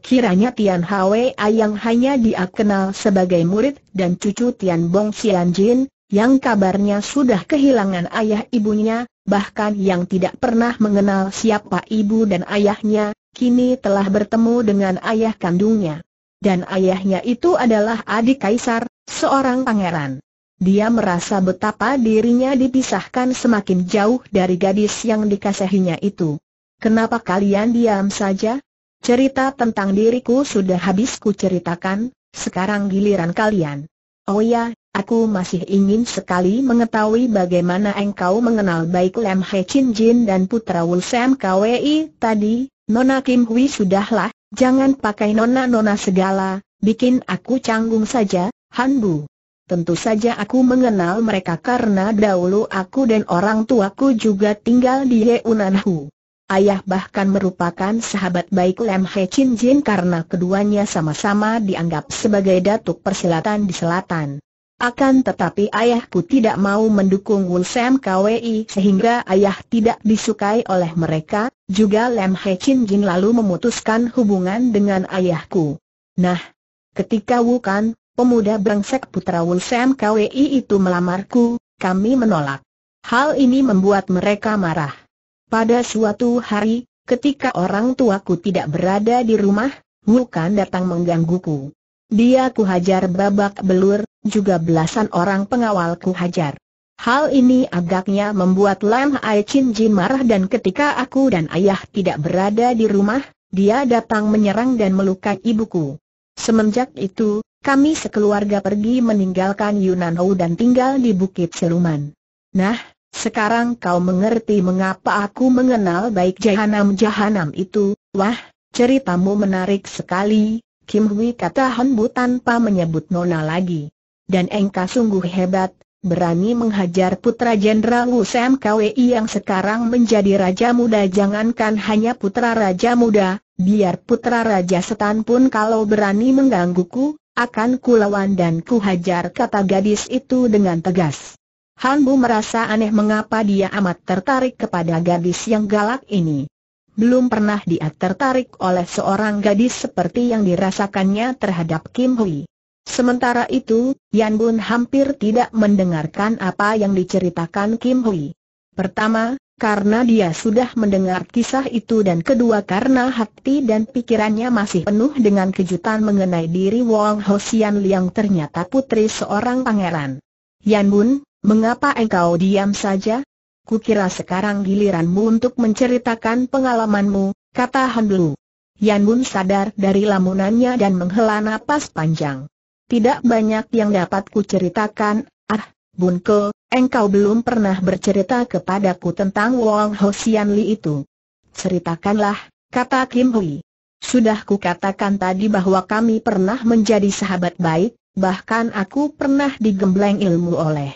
Kiranya Tian Hwa yang hanya dia kenal sebagai murid dan cucu Tian Bong Xian Jin, yang kabarnya sudah kehilangan ayah ibunya, bahkan yang tidak pernah mengenal siapa ibu dan ayahnya, kini telah bertemu dengan ayah kandungnya. Dan ayahnya itu adalah adik kaisar, seorang pangeran. Dia merasa betapa dirinya dipisahkan semakin jauh dari gadis yang dikasihinya itu. Kenapa kalian diam saja? Cerita tentang diriku sudah habis ku ceritakan, sekarang giliran kalian. Oh ya, aku masih ingin sekali mengetahui bagaimana engkau mengenal baik Lam He Chin Jin dan putra Wu Sam Kwi tadi, Nona Kim Hui sudahlah, jangan pakai nona-nona segala, bikin aku canggung saja, Han Bu. Tentu saja aku mengenal mereka karena dahulu aku dan orang tuaku juga tinggal di Yeunanhu. Ayah bahkan merupakan sahabat baik Lem He Chin Jin karena keduanya sama-sama dianggap sebagai datuk persilatan di selatan. Akan tetapi ayahku tidak mau mendukung Wulsem KWI sehingga ayah tidak disukai oleh mereka, juga Lem He Chin Jin lalu memutuskan hubungan dengan ayahku. Nah, ketika Wukan, pemuda brengsek putra Wulsem KWI itu melamarku, kami menolak. Hal ini membuat mereka marah. Pada suatu hari, ketika orang tuaku tidak berada di rumah, Wukan datang menggangguku. Dia kuhajar babak belur, juga belasan orang pengawal hajar. Hal ini agaknya membuat Lam Ai Chin Jin marah dan ketika aku dan ayah tidak berada di rumah, dia datang menyerang dan melukai ibuku. Semenjak itu, kami sekeluarga pergi meninggalkan Yunan Hou dan tinggal di Bukit Seluman. Nah, sekarang kau mengerti mengapa aku mengenal baik jahanam-jahanam itu, wah, ceritamu menarik sekali, Kim Hui kata Han Bu tanpa menyebut Nona lagi. Dan engkau sungguh hebat, berani menghajar putra Jenderal Wu Sam Kwei yang sekarang menjadi raja muda jangankan hanya putra raja muda, biar putra raja setan pun kalau berani menggangguku, akan kulawan dan kuhajar kata gadis itu dengan tegas. Han Bu merasa aneh mengapa dia amat tertarik kepada gadis yang galak ini. Belum pernah dia tertarik oleh seorang gadis seperti yang dirasakannya terhadap Kim Hui. Sementara itu, Yan Bun hampir tidak mendengarkan apa yang diceritakan Kim Hui. Pertama, karena dia sudah mendengar kisah itu dan kedua karena hati dan pikirannya masih penuh dengan kejutan mengenai diri Wong Hosian Liang ternyata putri seorang pangeran. Yan Bun, Mengapa engkau diam saja? Kukira sekarang giliranmu untuk menceritakan pengalamanmu, kata Han Lu. Yan Bun sadar dari lamunannya dan menghela napas panjang. Tidak banyak yang dapat kuceritakan, ah, Bun Ke, engkau belum pernah bercerita kepadaku tentang Wong Ho Sian Li itu. Ceritakanlah, kata Kim Hui. Sudah kukatakan tadi bahwa kami pernah menjadi sahabat baik, bahkan aku pernah digembleng ilmu oleh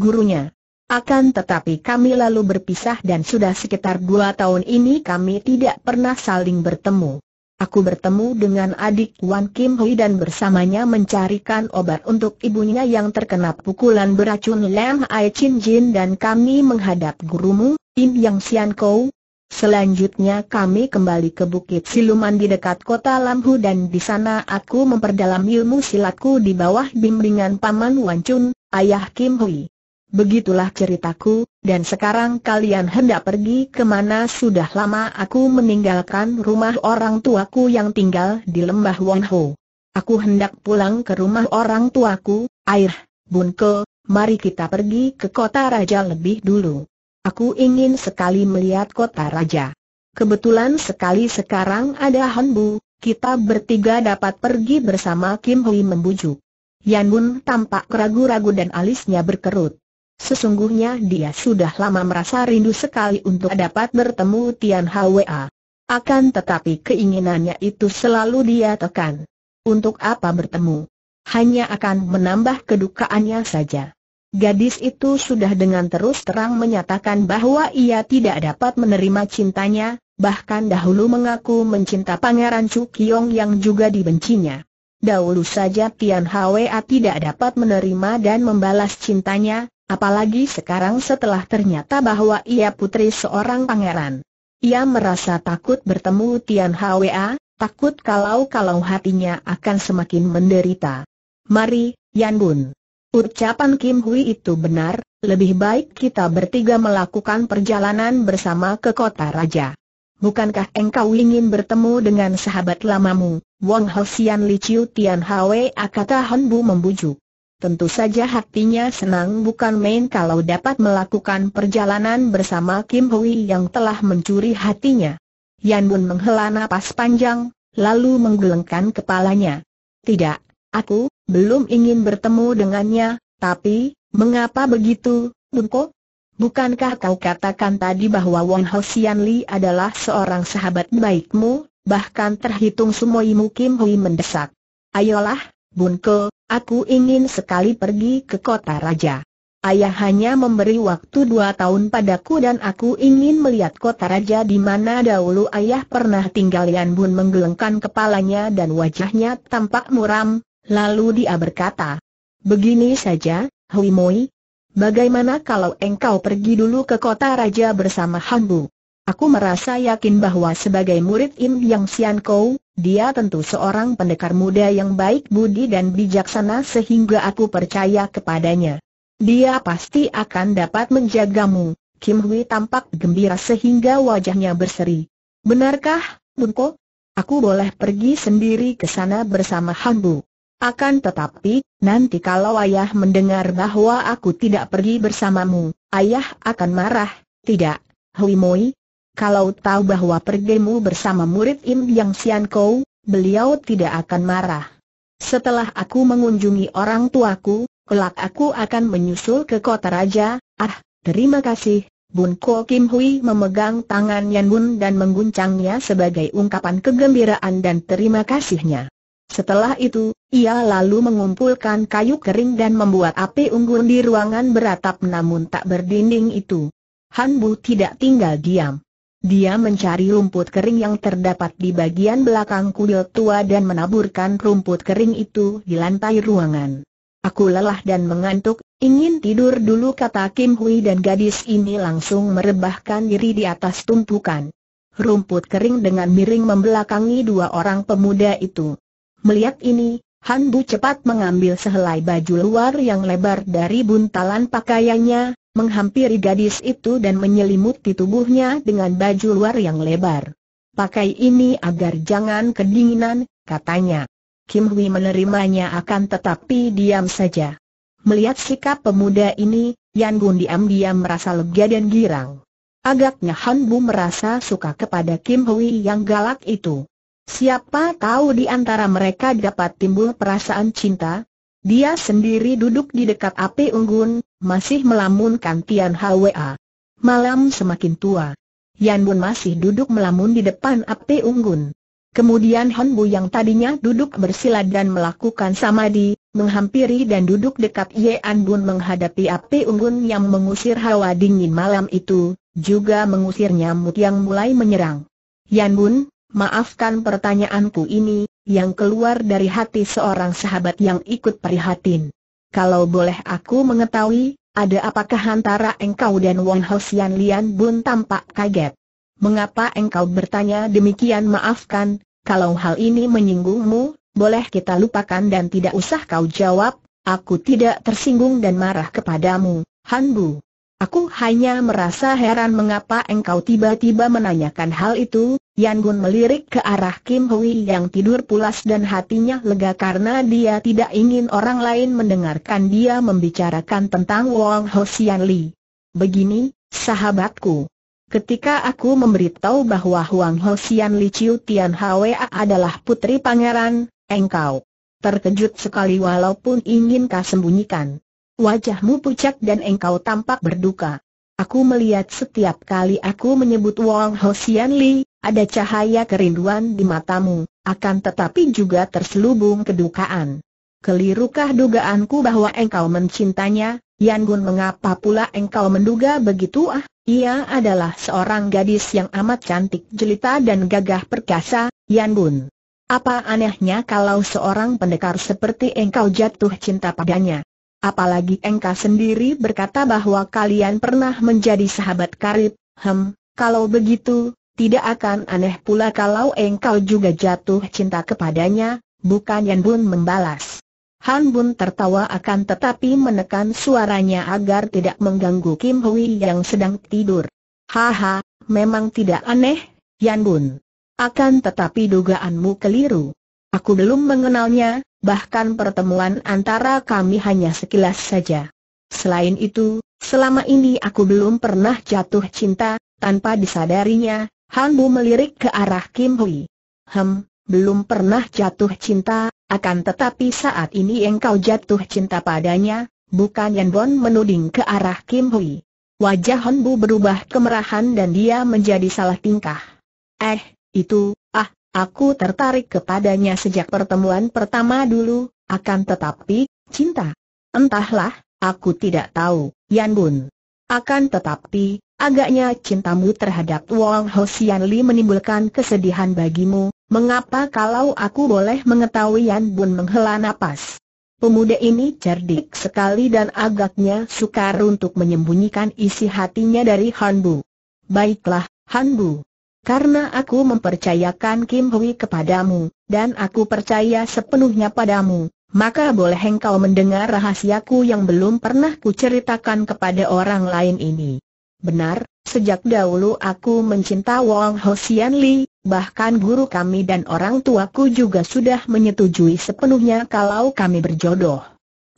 gurunya. Akan tetapi kami lalu berpisah dan sudah sekitar dua tahun ini kami tidak pernah saling bertemu. Aku bertemu dengan adik Wan Kim Hui dan bersamanya mencarikan obat untuk ibunya yang terkena pukulan beracun Lam Ai Chin Jin dan kami menghadap gurumu, Im Yang Sian Kou. Selanjutnya kami kembali ke Bukit Siluman di dekat kota Lamhu dan di sana aku memperdalam ilmu silatku di bawah bimbingan Paman Wan Chun, ayah Kim Hui. Begitulah ceritaku, dan sekarang kalian hendak pergi ke mana sudah lama aku meninggalkan rumah orang tuaku yang tinggal di lembah Wonho. Aku hendak pulang ke rumah orang tuaku, air, Bunke mari kita pergi ke kota raja lebih dulu. Aku ingin sekali melihat kota raja. Kebetulan sekali sekarang ada Hanbu, kita bertiga dapat pergi bersama Kim Hui membujuk. Yan Bun tampak ragu-ragu dan alisnya berkerut. Sesungguhnya dia sudah lama merasa rindu sekali untuk dapat bertemu Tian Hwa. Akan tetapi keinginannya itu selalu dia tekan. Untuk apa bertemu? Hanya akan menambah kedukaannya saja. Gadis itu sudah dengan terus terang menyatakan bahwa ia tidak dapat menerima cintanya, bahkan dahulu mengaku mencinta Pangeran Chu Kiong yang juga dibencinya. Dahulu saja Tian Hwa tidak dapat menerima dan membalas cintanya, apalagi sekarang setelah ternyata bahwa ia putri seorang pangeran. Ia merasa takut bertemu Tian Hwa, takut kalau-kalau hatinya akan semakin menderita. Mari, Yan Bun. Ucapan Kim Hui itu benar, lebih baik kita bertiga melakukan perjalanan bersama ke kota raja. Bukankah engkau ingin bertemu dengan sahabat lamamu, Wong Sian Li Chiu Tian Hwe Akata Bu membujuk. Tentu saja hatinya senang bukan main kalau dapat melakukan perjalanan bersama Kim Hui yang telah mencuri hatinya. Yan Bun menghela nafas panjang, lalu menggelengkan kepalanya. Tidak, aku, belum ingin bertemu dengannya, tapi, mengapa begitu, Ko? Bukankah kau katakan tadi bahwa Wong Sian Li adalah seorang sahabat baikmu? bahkan terhitung sumoi Kim Hui mendesak. Ayolah, Bunko, aku ingin sekali pergi ke kota raja. Ayah hanya memberi waktu dua tahun padaku dan aku ingin melihat kota raja di mana dahulu ayah pernah tinggal Yan Bun menggelengkan kepalanya dan wajahnya tampak muram, lalu dia berkata, Begini saja, Hui Moi, Bagaimana kalau engkau pergi dulu ke kota raja bersama Hanbu? Aku merasa yakin bahwa sebagai murid Im Yang Sian Kou, dia tentu seorang pendekar muda yang baik budi dan bijaksana sehingga aku percaya kepadanya. Dia pasti akan dapat menjagamu. Kim Hui tampak gembira sehingga wajahnya berseri. Benarkah, Bunko? Aku boleh pergi sendiri ke sana bersama Bu. Akan tetapi, nanti kalau ayah mendengar bahwa aku tidak pergi bersamamu, ayah akan marah, tidak? Hui Moi, kalau tahu bahwa pergimu bersama murid Im Yang Sian Kou, beliau tidak akan marah. Setelah aku mengunjungi orang tuaku, kelak aku akan menyusul ke kota raja, ah, terima kasih, Bun Ko Kim Hui memegang tangan Yan Bun dan mengguncangnya sebagai ungkapan kegembiraan dan terima kasihnya. Setelah itu, ia lalu mengumpulkan kayu kering dan membuat api unggun di ruangan beratap namun tak berdinding itu. Han Bu tidak tinggal diam. Dia mencari rumput kering yang terdapat di bagian belakang kuil tua dan menaburkan rumput kering itu di lantai ruangan. Aku lelah dan mengantuk, ingin tidur dulu kata Kim Hui dan gadis ini langsung merebahkan diri di atas tumpukan. Rumput kering dengan miring membelakangi dua orang pemuda itu. Melihat ini, Han Bu cepat mengambil sehelai baju luar yang lebar dari buntalan pakaiannya, menghampiri gadis itu dan menyelimuti tubuhnya dengan baju luar yang lebar. Pakai ini agar jangan kedinginan, katanya. Kim Hui menerimanya akan tetapi diam saja. Melihat sikap pemuda ini, Yan Gun diam-diam merasa lega dan girang. Agaknya Han Bu merasa suka kepada Kim Hui yang galak itu. Siapa tahu di antara mereka dapat timbul perasaan cinta? Dia sendiri duduk di dekat api unggun, masih melamunkan Tian Hwa. Malam semakin tua. Yan Bun masih duduk melamun di depan api unggun. Kemudian Han Bu yang tadinya duduk bersila dan melakukan samadi, menghampiri dan duduk dekat Yan Bun menghadapi api unggun yang mengusir hawa dingin malam itu, juga mengusir nyamuk yang mulai menyerang. Yan Bun, Maafkan pertanyaanku ini, yang keluar dari hati seorang sahabat yang ikut prihatin. Kalau boleh aku mengetahui, ada apakah antara engkau dan Wong Ho Sian Lian Bun tampak kaget? Mengapa engkau bertanya demikian maafkan, kalau hal ini menyinggungmu, boleh kita lupakan dan tidak usah kau jawab, aku tidak tersinggung dan marah kepadamu, Han Bu. Aku hanya merasa heran mengapa engkau tiba-tiba menanyakan hal itu, Yan Gun melirik ke arah Kim Hui yang tidur pulas dan hatinya lega karena dia tidak ingin orang lain mendengarkan dia membicarakan tentang Wong Ho Xian Li. Begini, sahabatku. Ketika aku memberitahu bahwa Huang Ho Xian Li Chiu Tian Hwa adalah putri pangeran, engkau terkejut sekali walaupun ingin kau sembunyikan wajahmu pucat dan engkau tampak berduka. Aku melihat setiap kali aku menyebut Wong Ho Xian Li, ada cahaya kerinduan di matamu, akan tetapi juga terselubung kedukaan. Kelirukah dugaanku bahwa engkau mencintanya, Yan Gun mengapa pula engkau menduga begitu ah? Ia adalah seorang gadis yang amat cantik jelita dan gagah perkasa, Yan Gun. Apa anehnya kalau seorang pendekar seperti engkau jatuh cinta padanya? Apalagi engkau sendiri berkata bahwa kalian pernah menjadi sahabat karib, hem, kalau begitu, tidak akan aneh pula kalau engkau juga jatuh cinta kepadanya, bukan Yan Bun membalas. Han Bun tertawa akan tetapi menekan suaranya agar tidak mengganggu Kim Hui yang sedang tidur. Haha, memang tidak aneh, Yan Bun. Akan tetapi dugaanmu keliru. Aku belum mengenalnya, bahkan pertemuan antara kami hanya sekilas saja. Selain itu, selama ini aku belum pernah jatuh cinta, tanpa disadarinya, Han Bu melirik ke arah Kim Hui. Hem, belum pernah jatuh cinta, akan tetapi saat ini engkau jatuh cinta padanya, bukan Yan Bon menuding ke arah Kim Hui. Wajah Han Bu berubah kemerahan dan dia menjadi salah tingkah. Eh, itu, ah, Aku tertarik kepadanya sejak pertemuan pertama dulu, akan tetapi, cinta. Entahlah, aku tidak tahu, Yan Bun. Akan tetapi, agaknya cintamu terhadap Wong Sian Li menimbulkan kesedihan bagimu, mengapa kalau aku boleh mengetahui Yan Bun menghela napas? Pemuda ini cerdik sekali dan agaknya sukar untuk menyembunyikan isi hatinya dari Han Bu. Baiklah, Han Bu. Karena aku mempercayakan Kim Hui kepadamu, dan aku percaya sepenuhnya padamu, maka boleh engkau mendengar rahasiaku yang belum pernah kuceritakan kepada orang lain ini. Benar, sejak dahulu aku mencinta Wong Ho Sian Li, bahkan guru kami dan orang tuaku juga sudah menyetujui sepenuhnya kalau kami berjodoh.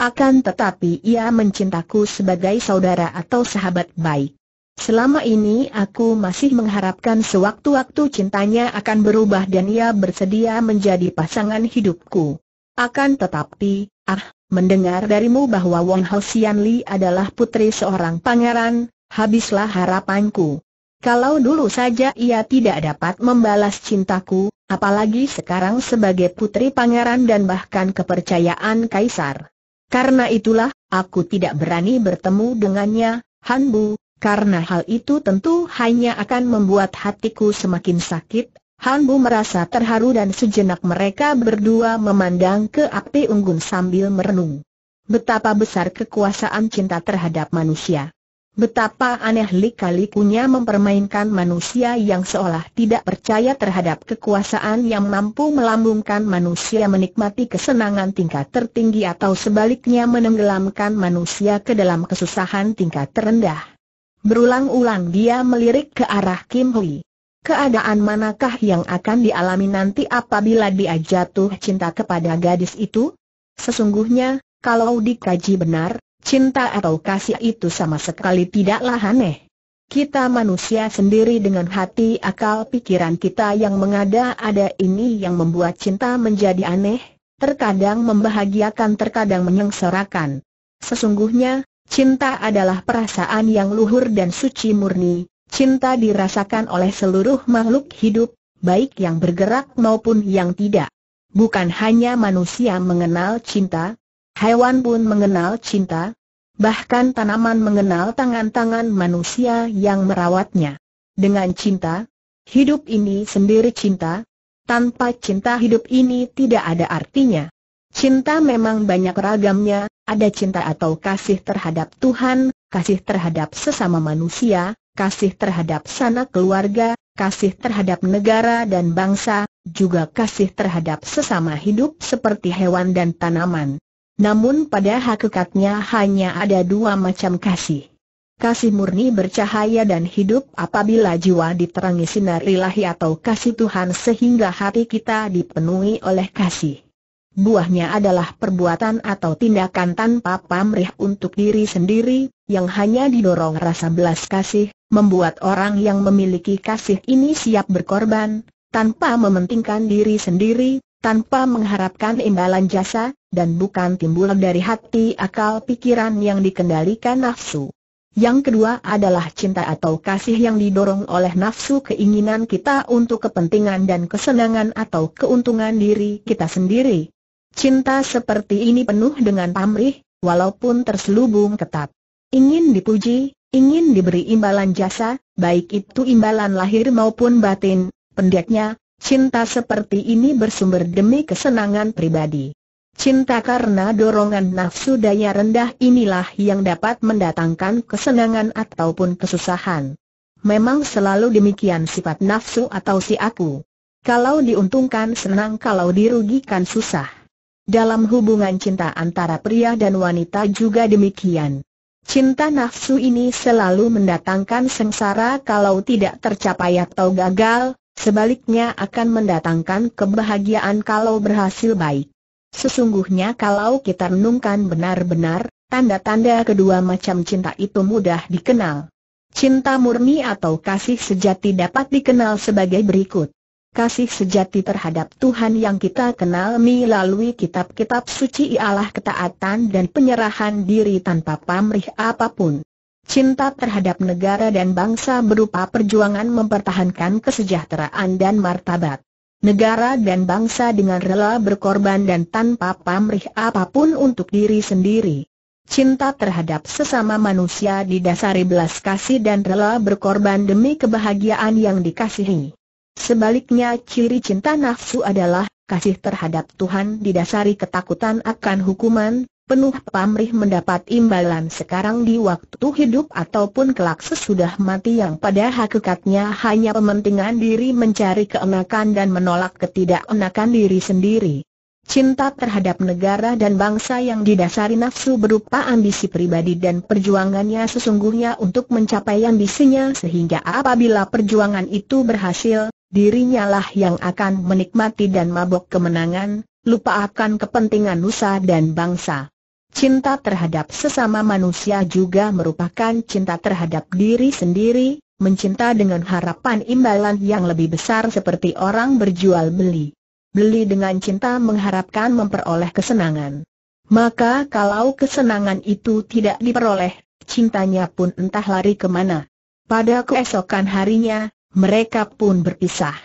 Akan tetapi ia mencintaku sebagai saudara atau sahabat baik. Selama ini aku masih mengharapkan sewaktu-waktu cintanya akan berubah dan ia bersedia menjadi pasangan hidupku. Akan tetapi, ah, mendengar darimu bahwa Wong Hao Sian Li adalah putri seorang pangeran, habislah harapanku. Kalau dulu saja ia tidak dapat membalas cintaku, apalagi sekarang sebagai putri pangeran dan bahkan kepercayaan kaisar. Karena itulah, aku tidak berani bertemu dengannya, Hanbu, karena hal itu tentu hanya akan membuat hatiku semakin sakit, Han merasa terharu dan sejenak mereka berdua memandang ke api unggun sambil merenung. Betapa besar kekuasaan cinta terhadap manusia. Betapa aneh lika-likunya mempermainkan manusia yang seolah tidak percaya terhadap kekuasaan yang mampu melambungkan manusia menikmati kesenangan tingkat tertinggi atau sebaliknya menenggelamkan manusia ke dalam kesusahan tingkat terendah. Berulang-ulang dia melirik ke arah Kim Hui. Keadaan manakah yang akan dialami nanti apabila dia jatuh cinta kepada gadis itu? Sesungguhnya, kalau dikaji benar, cinta atau kasih itu sama sekali tidaklah aneh. Kita manusia sendiri dengan hati akal pikiran kita yang mengada-ada ini yang membuat cinta menjadi aneh, terkadang membahagiakan terkadang menyengsarakan. Sesungguhnya, Cinta adalah perasaan yang luhur dan suci murni, cinta dirasakan oleh seluruh makhluk hidup, baik yang bergerak maupun yang tidak. Bukan hanya manusia mengenal cinta, hewan pun mengenal cinta, bahkan tanaman mengenal tangan-tangan manusia yang merawatnya. Dengan cinta, hidup ini sendiri cinta, tanpa cinta hidup ini tidak ada artinya. Cinta memang banyak ragamnya, ada cinta atau kasih terhadap Tuhan, kasih terhadap sesama manusia, kasih terhadap sanak keluarga, kasih terhadap negara dan bangsa, juga kasih terhadap sesama hidup seperti hewan dan tanaman. Namun pada hakikatnya hanya ada dua macam kasih. Kasih murni bercahaya dan hidup apabila jiwa diterangi sinar ilahi atau kasih Tuhan sehingga hati kita dipenuhi oleh kasih buahnya adalah perbuatan atau tindakan tanpa pamrih untuk diri sendiri, yang hanya didorong rasa belas kasih, membuat orang yang memiliki kasih ini siap berkorban, tanpa mementingkan diri sendiri, tanpa mengharapkan imbalan jasa, dan bukan timbul dari hati akal pikiran yang dikendalikan nafsu. Yang kedua adalah cinta atau kasih yang didorong oleh nafsu keinginan kita untuk kepentingan dan kesenangan atau keuntungan diri kita sendiri. Cinta seperti ini penuh dengan pamrih, walaupun terselubung ketat. Ingin dipuji, ingin diberi imbalan jasa, baik itu imbalan lahir maupun batin, pendeknya, cinta seperti ini bersumber demi kesenangan pribadi. Cinta karena dorongan nafsu daya rendah inilah yang dapat mendatangkan kesenangan ataupun kesusahan. Memang selalu demikian sifat nafsu atau si aku. Kalau diuntungkan senang kalau dirugikan susah. Dalam hubungan cinta antara pria dan wanita juga demikian. Cinta nafsu ini selalu mendatangkan sengsara kalau tidak tercapai atau gagal, sebaliknya akan mendatangkan kebahagiaan kalau berhasil baik. Sesungguhnya kalau kita renungkan benar-benar, tanda-tanda kedua macam cinta itu mudah dikenal. Cinta murni atau kasih sejati dapat dikenal sebagai berikut kasih sejati terhadap Tuhan yang kita kenal melalui kitab-kitab suci ialah ketaatan dan penyerahan diri tanpa pamrih apapun. Cinta terhadap negara dan bangsa berupa perjuangan mempertahankan kesejahteraan dan martabat. Negara dan bangsa dengan rela berkorban dan tanpa pamrih apapun untuk diri sendiri. Cinta terhadap sesama manusia didasari belas kasih dan rela berkorban demi kebahagiaan yang dikasihi. Sebaliknya ciri cinta nafsu adalah kasih terhadap Tuhan didasari ketakutan akan hukuman, penuh pamrih mendapat imbalan sekarang di waktu hidup ataupun kelak sesudah mati yang pada hakikatnya hanya pementingan diri mencari keenakan dan menolak ketidakenakan diri sendiri. Cinta terhadap negara dan bangsa yang didasari nafsu berupa ambisi pribadi dan perjuangannya sesungguhnya untuk mencapai ambisinya sehingga apabila perjuangan itu berhasil, dirinya lah yang akan menikmati dan mabok kemenangan, lupa akan kepentingan nusa dan bangsa. Cinta terhadap sesama manusia juga merupakan cinta terhadap diri sendiri, mencinta dengan harapan imbalan yang lebih besar seperti orang berjual beli beli dengan cinta mengharapkan memperoleh kesenangan. Maka kalau kesenangan itu tidak diperoleh, cintanya pun entah lari kemana. Pada keesokan harinya, mereka pun berpisah.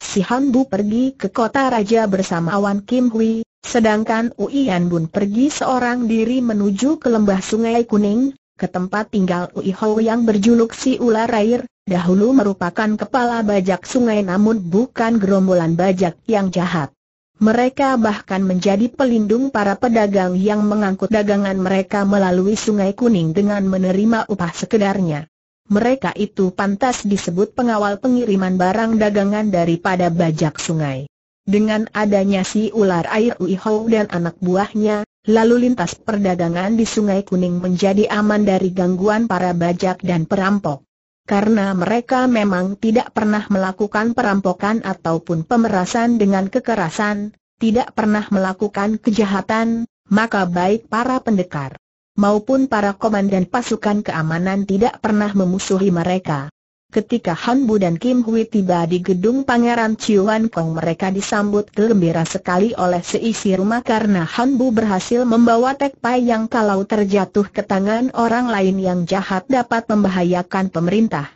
Si Han Bu pergi ke kota raja bersama Awan Kim Hui, sedangkan Uian Bun pergi seorang diri menuju ke lembah sungai kuning, ke tempat tinggal Ui Hou yang berjuluk si ular air, dahulu merupakan kepala bajak sungai namun bukan gerombolan bajak yang jahat. Mereka bahkan menjadi pelindung para pedagang yang mengangkut dagangan mereka melalui Sungai Kuning dengan menerima upah sekedarnya. Mereka itu pantas disebut pengawal pengiriman barang dagangan daripada bajak sungai. Dengan adanya si ular air Uihou dan anak buahnya, lalu lintas perdagangan di Sungai Kuning menjadi aman dari gangguan para bajak dan perampok karena mereka memang tidak pernah melakukan perampokan ataupun pemerasan dengan kekerasan, tidak pernah melakukan kejahatan, maka baik para pendekar maupun para komandan pasukan keamanan tidak pernah memusuhi mereka. Ketika Han Bu dan Kim Hui tiba di gedung Pangeran Chiuan Kong mereka disambut gembira sekali oleh seisi rumah karena Han Bu berhasil membawa Tek Pai yang kalau terjatuh ke tangan orang lain yang jahat dapat membahayakan pemerintah.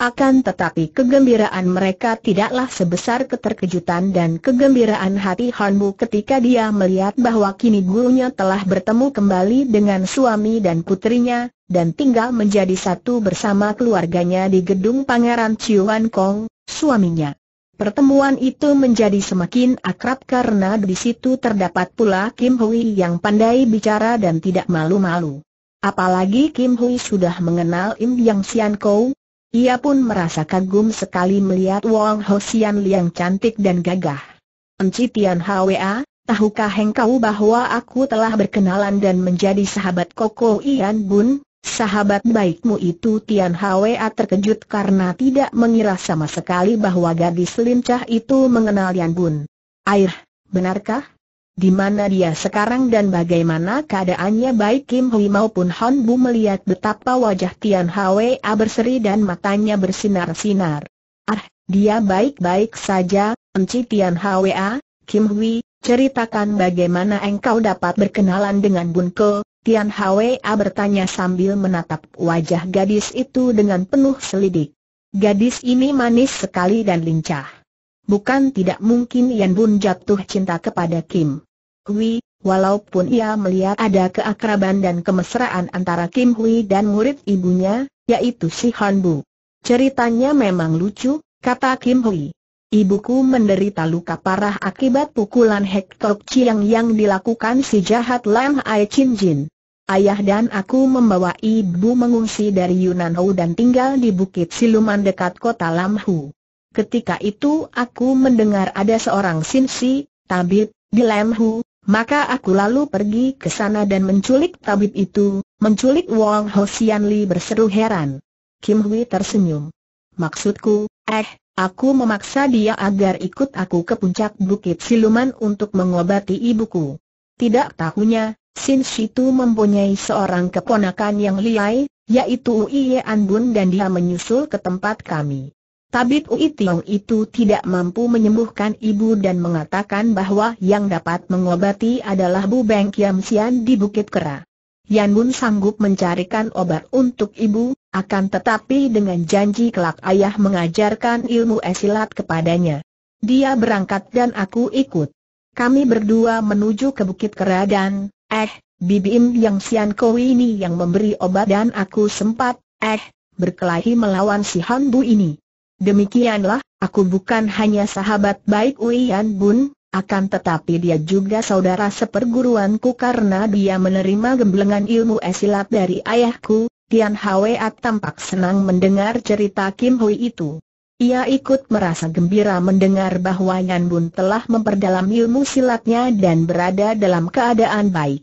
Akan tetapi kegembiraan mereka tidaklah sebesar keterkejutan dan kegembiraan hati Hanbu ketika dia melihat bahwa kini gurunya telah bertemu kembali dengan suami dan putrinya, dan tinggal menjadi satu bersama keluarganya di gedung Pangeran Ciuan Kong, suaminya. Pertemuan itu menjadi semakin akrab karena di situ terdapat pula Kim Hui yang pandai bicara dan tidak malu-malu. Apalagi Kim Hui sudah mengenal Im Yang Xian Kou, ia pun merasa kagum sekali melihat Wong Sian Liang cantik dan gagah. Enci Tian Hwa, tahukah engkau bahwa aku telah berkenalan dan menjadi sahabat Koko Ian Bun? Sahabat baikmu itu Tian Hwa terkejut karena tidak mengira sama sekali bahwa gadis lincah itu mengenal Ian Bun. Air, benarkah? di mana dia sekarang dan bagaimana keadaannya baik Kim Hui maupun Han Bu melihat betapa wajah Tian Hwa berseri dan matanya bersinar-sinar. Ah, dia baik-baik saja, Enci Tian Hwa, Kim Hui, ceritakan bagaimana engkau dapat berkenalan dengan Bun Ke, Tian Hwa bertanya sambil menatap wajah gadis itu dengan penuh selidik. Gadis ini manis sekali dan lincah. Bukan tidak mungkin Yan Bun jatuh cinta kepada Kim. Hui, walaupun ia melihat ada keakraban dan kemesraan antara Kim Hui dan murid ibunya, yaitu si Han Bu. Ceritanya memang lucu, kata Kim Hui. Ibuku menderita luka parah akibat pukulan Hector Chiang yang dilakukan si jahat Lam Ai Chin Jin. Ayah dan aku membawa ibu mengungsi dari Yunanhou dan tinggal di Bukit Siluman dekat kota Lam Hu. Ketika itu aku mendengar ada seorang Si, tabib, di Lam Hu. Maka aku lalu pergi ke sana dan menculik tabib itu, menculik Wong Ho Sian Li berseru heran. Kim Hui tersenyum. Maksudku, eh, aku memaksa dia agar ikut aku ke puncak Bukit Siluman untuk mengobati ibuku. Tidak tahunya, Sin Shitu mempunyai seorang keponakan yang liai, yaitu An Anbun dan dia menyusul ke tempat kami. Tabib Ui Tiong itu tidak mampu menyembuhkan ibu dan mengatakan bahwa yang dapat mengobati adalah Bu Beng Kiam Sian di Bukit Kera. Yan Bun sanggup mencarikan obat untuk ibu, akan tetapi dengan janji kelak ayah mengajarkan ilmu esilat kepadanya. Dia berangkat dan aku ikut. Kami berdua menuju ke Bukit Kera dan, eh, Bibim yang Sian Kow ini yang memberi obat dan aku sempat, eh, berkelahi melawan si Hanbu ini. Demikianlah, aku bukan hanya sahabat baik Uian Bun, akan tetapi dia juga saudara seperguruanku karena dia menerima gemblengan ilmu esilat dari ayahku, Tian Hwa tampak senang mendengar cerita Kim Hui itu. Ia ikut merasa gembira mendengar bahwa Yan Bun telah memperdalam ilmu silatnya dan berada dalam keadaan baik.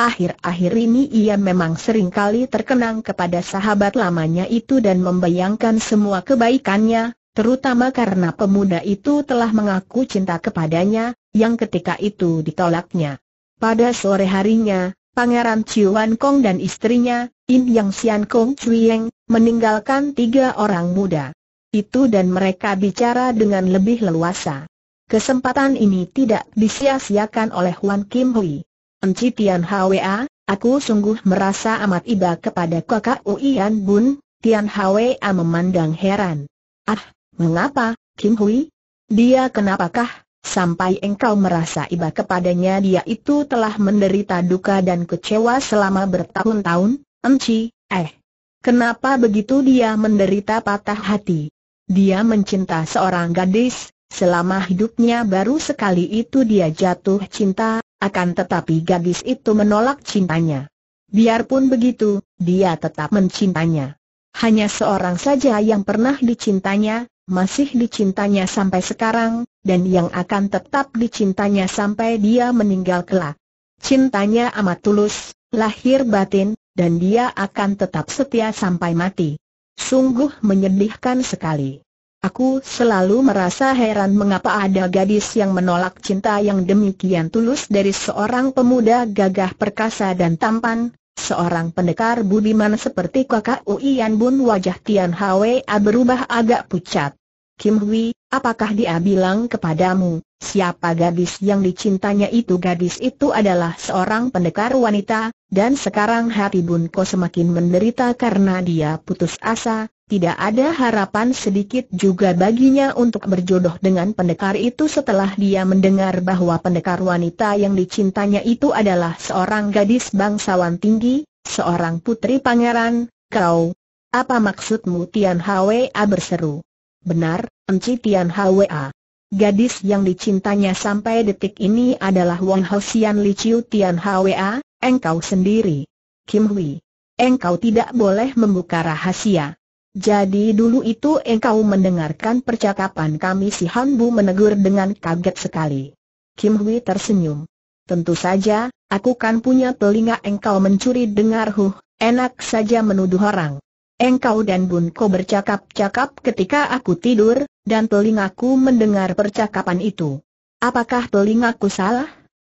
Akhir-akhir ini ia memang sering kali terkenang kepada sahabat lamanya itu dan membayangkan semua kebaikannya, terutama karena pemuda itu telah mengaku cinta kepadanya, yang ketika itu ditolaknya. Pada sore harinya, Pangeran Chiuan Kong dan istrinya, In Yang Xian Kong Chuyeng, meninggalkan tiga orang muda. Itu dan mereka bicara dengan lebih leluasa. Kesempatan ini tidak disia-siakan oleh Wan Kim Hui. Enci Tian Hwa, aku sungguh merasa amat iba kepada kakak Uian Bun, Tian Hwa memandang heran. Ah, mengapa, Kim Hui? Dia kenapakah, sampai engkau merasa iba kepadanya dia itu telah menderita duka dan kecewa selama bertahun-tahun, Enci, eh. Kenapa begitu dia menderita patah hati? Dia mencinta seorang gadis, selama hidupnya baru sekali itu dia jatuh cinta, akan tetapi gadis itu menolak cintanya. Biarpun begitu, dia tetap mencintanya. Hanya seorang saja yang pernah dicintanya, masih dicintanya sampai sekarang, dan yang akan tetap dicintanya sampai dia meninggal kelak. Cintanya amat tulus, lahir batin, dan dia akan tetap setia sampai mati. Sungguh menyedihkan sekali. Aku selalu merasa heran mengapa ada gadis yang menolak cinta yang demikian tulus dari seorang pemuda gagah perkasa dan tampan, seorang pendekar budiman seperti kakak Uian Bun wajah Tian Hwa berubah agak pucat. Kim Hui, apakah dia bilang kepadamu, siapa gadis yang dicintanya itu gadis itu adalah seorang pendekar wanita, dan sekarang hati Bun Ko semakin menderita karena dia putus asa, tidak ada harapan sedikit juga baginya untuk berjodoh dengan pendekar itu setelah dia mendengar bahwa pendekar wanita yang dicintanya itu adalah seorang gadis bangsawan tinggi, seorang putri pangeran, kau. Apa maksudmu Tian Hwa berseru? Benar, Enci Tian Hwa. Gadis yang dicintanya sampai detik ini adalah Wang Hsian Li Chiu Tian Hwa, engkau sendiri. Kim Hui. Engkau tidak boleh membuka rahasia. Jadi dulu itu engkau mendengarkan percakapan kami si Han Bu menegur dengan kaget sekali. Kim Hui tersenyum. Tentu saja, aku kan punya telinga engkau mencuri dengar huh, enak saja menuduh orang. Engkau dan Bunko bercakap-cakap ketika aku tidur, dan telingaku mendengar percakapan itu. Apakah telingaku salah?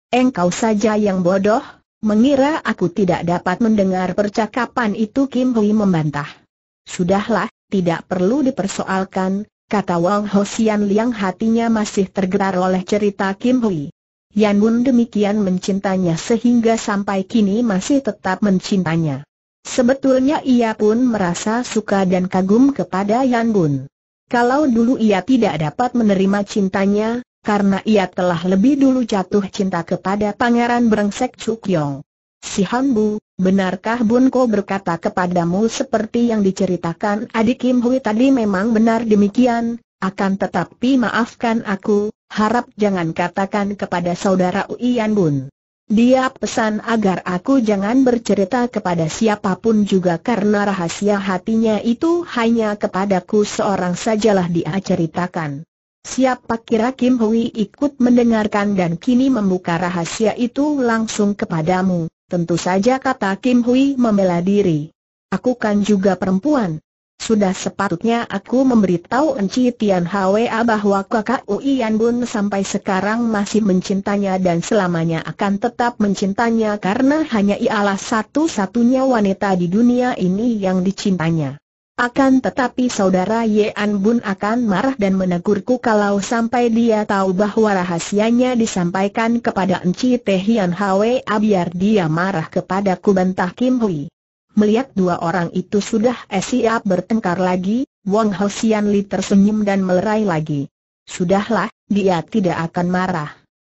Engkau saja yang bodoh, mengira aku tidak dapat mendengar percakapan itu Kim Hui membantah. Sudahlah, tidak perlu dipersoalkan, kata Wang Hosian Liang hatinya masih tergetar oleh cerita Kim Hui. Yan Bun demikian mencintanya sehingga sampai kini masih tetap mencintanya. Sebetulnya ia pun merasa suka dan kagum kepada Yan Bun. Kalau dulu ia tidak dapat menerima cintanya, karena ia telah lebih dulu jatuh cinta kepada Pangeran Brengsek Cukyong. Si Hambu, benarkah Bun Bunko berkata kepadamu seperti yang diceritakan adik Kim Hui tadi memang benar demikian, akan tetapi maafkan aku, harap jangan katakan kepada saudara Uian Bun. Dia pesan agar aku jangan bercerita kepada siapapun juga karena rahasia hatinya itu hanya kepadaku seorang sajalah dia ceritakan. Siapa kira Kim Hui ikut mendengarkan dan kini membuka rahasia itu langsung kepadamu. Tentu saja kata Kim Hui membela diri. Aku kan juga perempuan. Sudah sepatutnya aku memberitahu Enci Tian Hwa bahwa kakak Ui Yan Bun sampai sekarang masih mencintanya dan selamanya akan tetap mencintanya karena hanya ialah satu-satunya wanita di dunia ini yang dicintanya. Akan tetapi saudara Yean Bun akan marah dan menegurku kalau sampai dia tahu bahwa rahasianya disampaikan kepada Enci Teh Hian Hwa ah, biar dia marah kepadaku bantah Kim Hui. Melihat dua orang itu sudah eh, siap bertengkar lagi, Wang Ho Xian Li tersenyum dan melerai lagi. Sudahlah, dia tidak akan marah.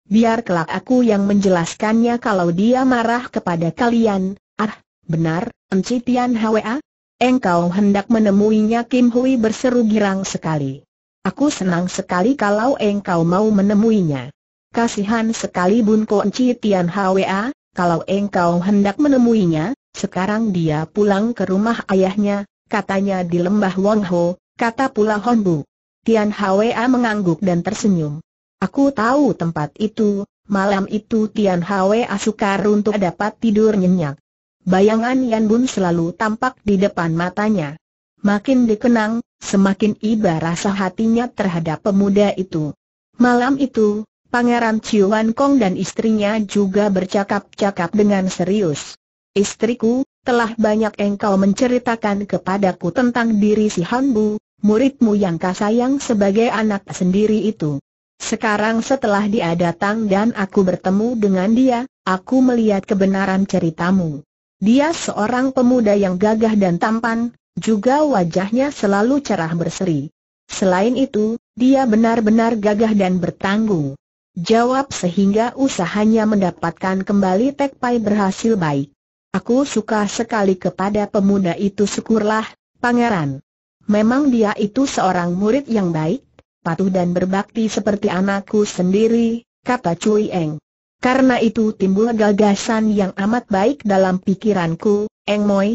Biar kelak aku yang menjelaskannya kalau dia marah kepada kalian. Ah, benar, Enci Tian Hwa, ah. Engkau hendak menemuinya Kim Hui berseru girang sekali. Aku senang sekali kalau engkau mau menemuinya. Kasihan sekali Bun Kunci Tian Hwa, kalau engkau hendak menemuinya, sekarang dia pulang ke rumah ayahnya, katanya di lembah Wong Ho, kata pula Hon Bu. Tian Hwa mengangguk dan tersenyum. Aku tahu tempat itu, malam itu Tian Hwa sukar untuk dapat tidur nyenyak bayangan Yan Bun selalu tampak di depan matanya. Makin dikenang, semakin iba rasa hatinya terhadap pemuda itu. Malam itu, Pangeran Ciuan Kong dan istrinya juga bercakap-cakap dengan serius. Istriku, telah banyak engkau menceritakan kepadaku tentang diri si Han Bu, muridmu yang kasayang sebagai anak sendiri itu. Sekarang setelah dia datang dan aku bertemu dengan dia, aku melihat kebenaran ceritamu. Dia seorang pemuda yang gagah dan tampan, juga wajahnya selalu cerah berseri. Selain itu, dia benar-benar gagah dan bertanggung. Jawab sehingga usahanya mendapatkan kembali Tekpai berhasil baik. Aku suka sekali kepada pemuda itu syukurlah, pangeran. Memang dia itu seorang murid yang baik, patuh dan berbakti seperti anakku sendiri, kata Cui Eng. Karena itu timbul gagasan yang amat baik dalam pikiranku, Eng Moi.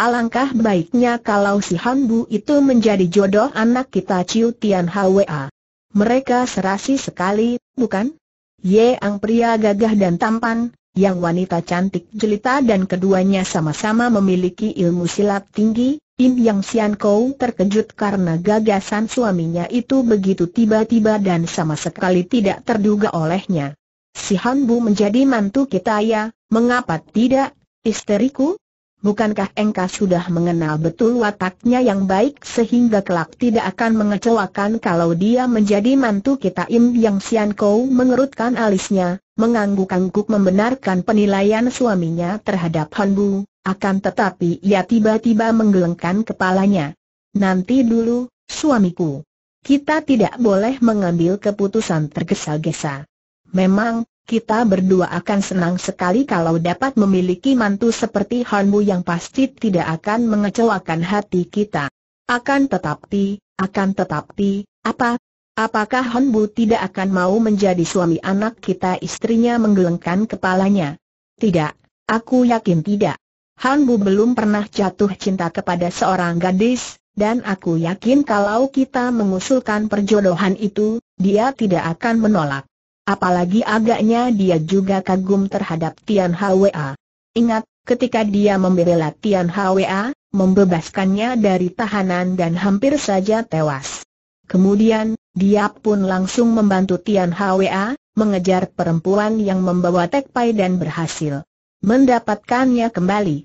Alangkah baiknya kalau si Han Bu itu menjadi jodoh anak kita Ciu Tian Hwa. Mereka serasi sekali, bukan? Ye Ang pria gagah dan tampan, yang wanita cantik jelita dan keduanya sama-sama memiliki ilmu silat tinggi, Im Yang Sian Kou terkejut karena gagasan suaminya itu begitu tiba-tiba dan sama sekali tidak terduga olehnya. Si Hanbu menjadi mantu kita ya, mengapa tidak, isteriku? Bukankah engkau sudah mengenal betul wataknya yang baik sehingga kelak tidak akan mengecewakan kalau dia menjadi mantu kita Im Yang Sian Kou mengerutkan alisnya, mengangguk-angguk membenarkan penilaian suaminya terhadap Han Bu, akan tetapi ia tiba-tiba menggelengkan kepalanya. Nanti dulu, suamiku. Kita tidak boleh mengambil keputusan tergesa-gesa. Memang, kita berdua akan senang sekali kalau dapat memiliki mantu seperti Hanbu yang pasti tidak akan mengecewakan hati kita. Akan tetapi, akan tetapi, apa? Apakah Hanbu tidak akan mau menjadi suami anak kita? Istrinya menggelengkan kepalanya. Tidak, aku yakin tidak. Hanbu belum pernah jatuh cinta kepada seorang gadis, dan aku yakin kalau kita mengusulkan perjodohan itu, dia tidak akan menolak. Apalagi agaknya dia juga kagum terhadap Tian Hwa. Ingat, ketika dia membela Tian Hwa, membebaskannya dari tahanan dan hampir saja tewas. Kemudian, dia pun langsung membantu Tian Hwa, mengejar perempuan yang membawa tekpai dan berhasil mendapatkannya kembali.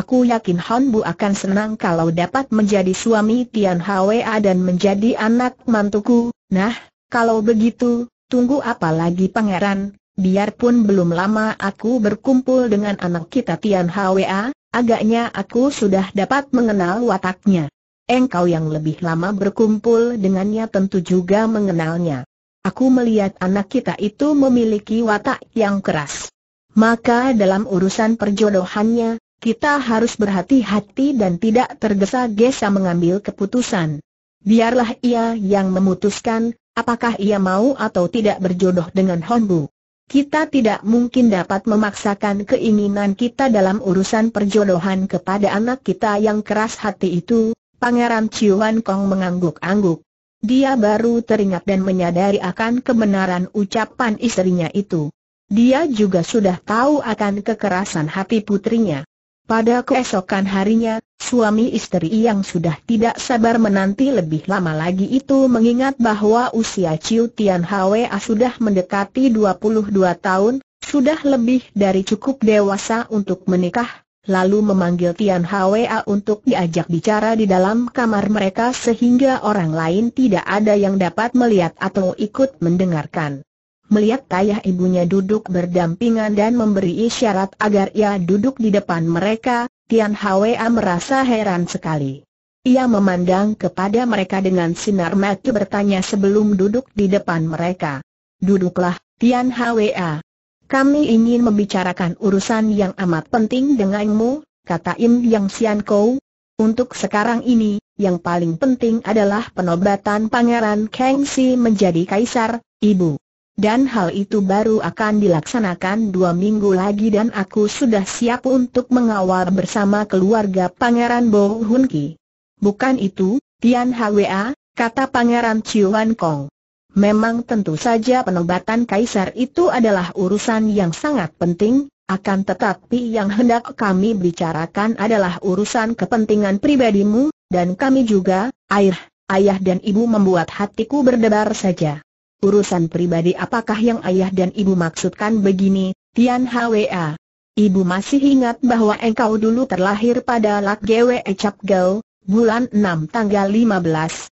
Aku yakin Hon Bu akan senang kalau dapat menjadi suami Tian Hwa dan menjadi anak mantuku. Nah, kalau begitu, Tunggu apa lagi pangeran, biarpun belum lama aku berkumpul dengan anak kita Tian Hwa, agaknya aku sudah dapat mengenal wataknya. Engkau yang lebih lama berkumpul dengannya tentu juga mengenalnya. Aku melihat anak kita itu memiliki watak yang keras. Maka dalam urusan perjodohannya, kita harus berhati-hati dan tidak tergesa-gesa mengambil keputusan. Biarlah ia yang memutuskan, Apakah ia mau atau tidak berjodoh dengan Honbu? Kita tidak mungkin dapat memaksakan keinginan kita dalam urusan perjodohan kepada anak kita yang keras hati itu, Pangeran Ciuan Kong mengangguk-angguk. Dia baru teringat dan menyadari akan kebenaran ucapan istrinya itu. Dia juga sudah tahu akan kekerasan hati putrinya. Pada keesokan harinya, suami istri yang sudah tidak sabar menanti lebih lama lagi itu mengingat bahwa usia Ciu Tian Hwa sudah mendekati 22 tahun, sudah lebih dari cukup dewasa untuk menikah, lalu memanggil Tian Hwa untuk diajak bicara di dalam kamar mereka sehingga orang lain tidak ada yang dapat melihat atau ikut mendengarkan melihat ayah ibunya duduk berdampingan dan memberi isyarat agar ia duduk di depan mereka, Tian Hwa merasa heran sekali. Ia memandang kepada mereka dengan sinar mata bertanya sebelum duduk di depan mereka. Duduklah, Tian Hwa. Kami ingin membicarakan urusan yang amat penting denganmu, kata Im Yang Sian Kou. Untuk sekarang ini, yang paling penting adalah penobatan Pangeran Kang Si menjadi kaisar, ibu dan hal itu baru akan dilaksanakan dua minggu lagi dan aku sudah siap untuk mengawal bersama keluarga Pangeran Bo Hun Ki. Bukan itu, Tian Hwa, kata Pangeran Chiuan Kong. Memang tentu saja penobatan kaisar itu adalah urusan yang sangat penting, akan tetapi yang hendak kami bicarakan adalah urusan kepentingan pribadimu, dan kami juga, air, ayah dan ibu membuat hatiku berdebar saja urusan pribadi apakah yang ayah dan ibu maksudkan begini, Tian Hwa? Ibu masih ingat bahwa engkau dulu terlahir pada Lak Gwe Ecap Gao, bulan 6 tanggal 15,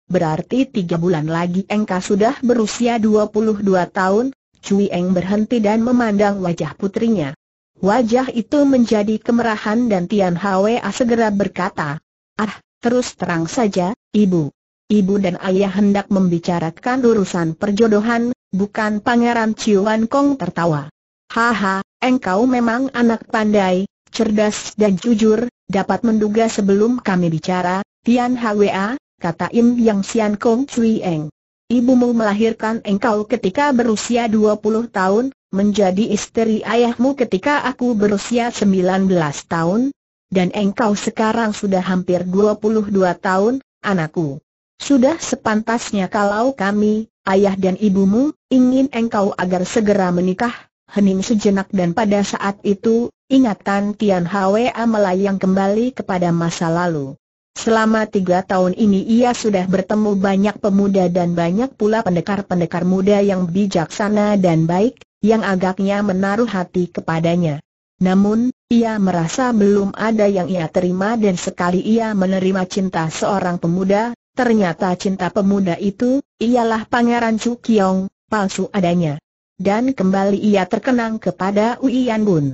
berarti tiga bulan lagi engkau sudah berusia 22 tahun, Cui Eng berhenti dan memandang wajah putrinya. Wajah itu menjadi kemerahan dan Tian Hwa segera berkata, Ah, terus terang saja, ibu, ibu dan ayah hendak membicarakan urusan perjodohan, bukan Pangeran Ciuan Kong tertawa. Haha, engkau memang anak pandai, cerdas dan jujur, dapat menduga sebelum kami bicara, Tian Hwa, kata Im Yang Sian Kong Cui Eng. Ibumu melahirkan engkau ketika berusia 20 tahun, menjadi istri ayahmu ketika aku berusia 19 tahun, dan engkau sekarang sudah hampir 22 tahun, anakku. Sudah sepantasnya kalau kami, ayah dan ibumu, ingin engkau agar segera menikah, hening sejenak dan pada saat itu, ingatan Tian Hwa melayang kembali kepada masa lalu. Selama tiga tahun ini ia sudah bertemu banyak pemuda dan banyak pula pendekar-pendekar muda yang bijaksana dan baik, yang agaknya menaruh hati kepadanya. Namun, ia merasa belum ada yang ia terima dan sekali ia menerima cinta seorang pemuda, Ternyata cinta pemuda itu, ialah Pangeran Chu Kiong, palsu adanya. Dan kembali ia terkenang kepada Uian Bun.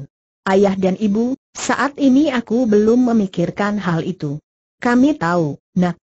Ayah dan ibu, saat ini aku belum memikirkan hal itu. Kami tahu, nak.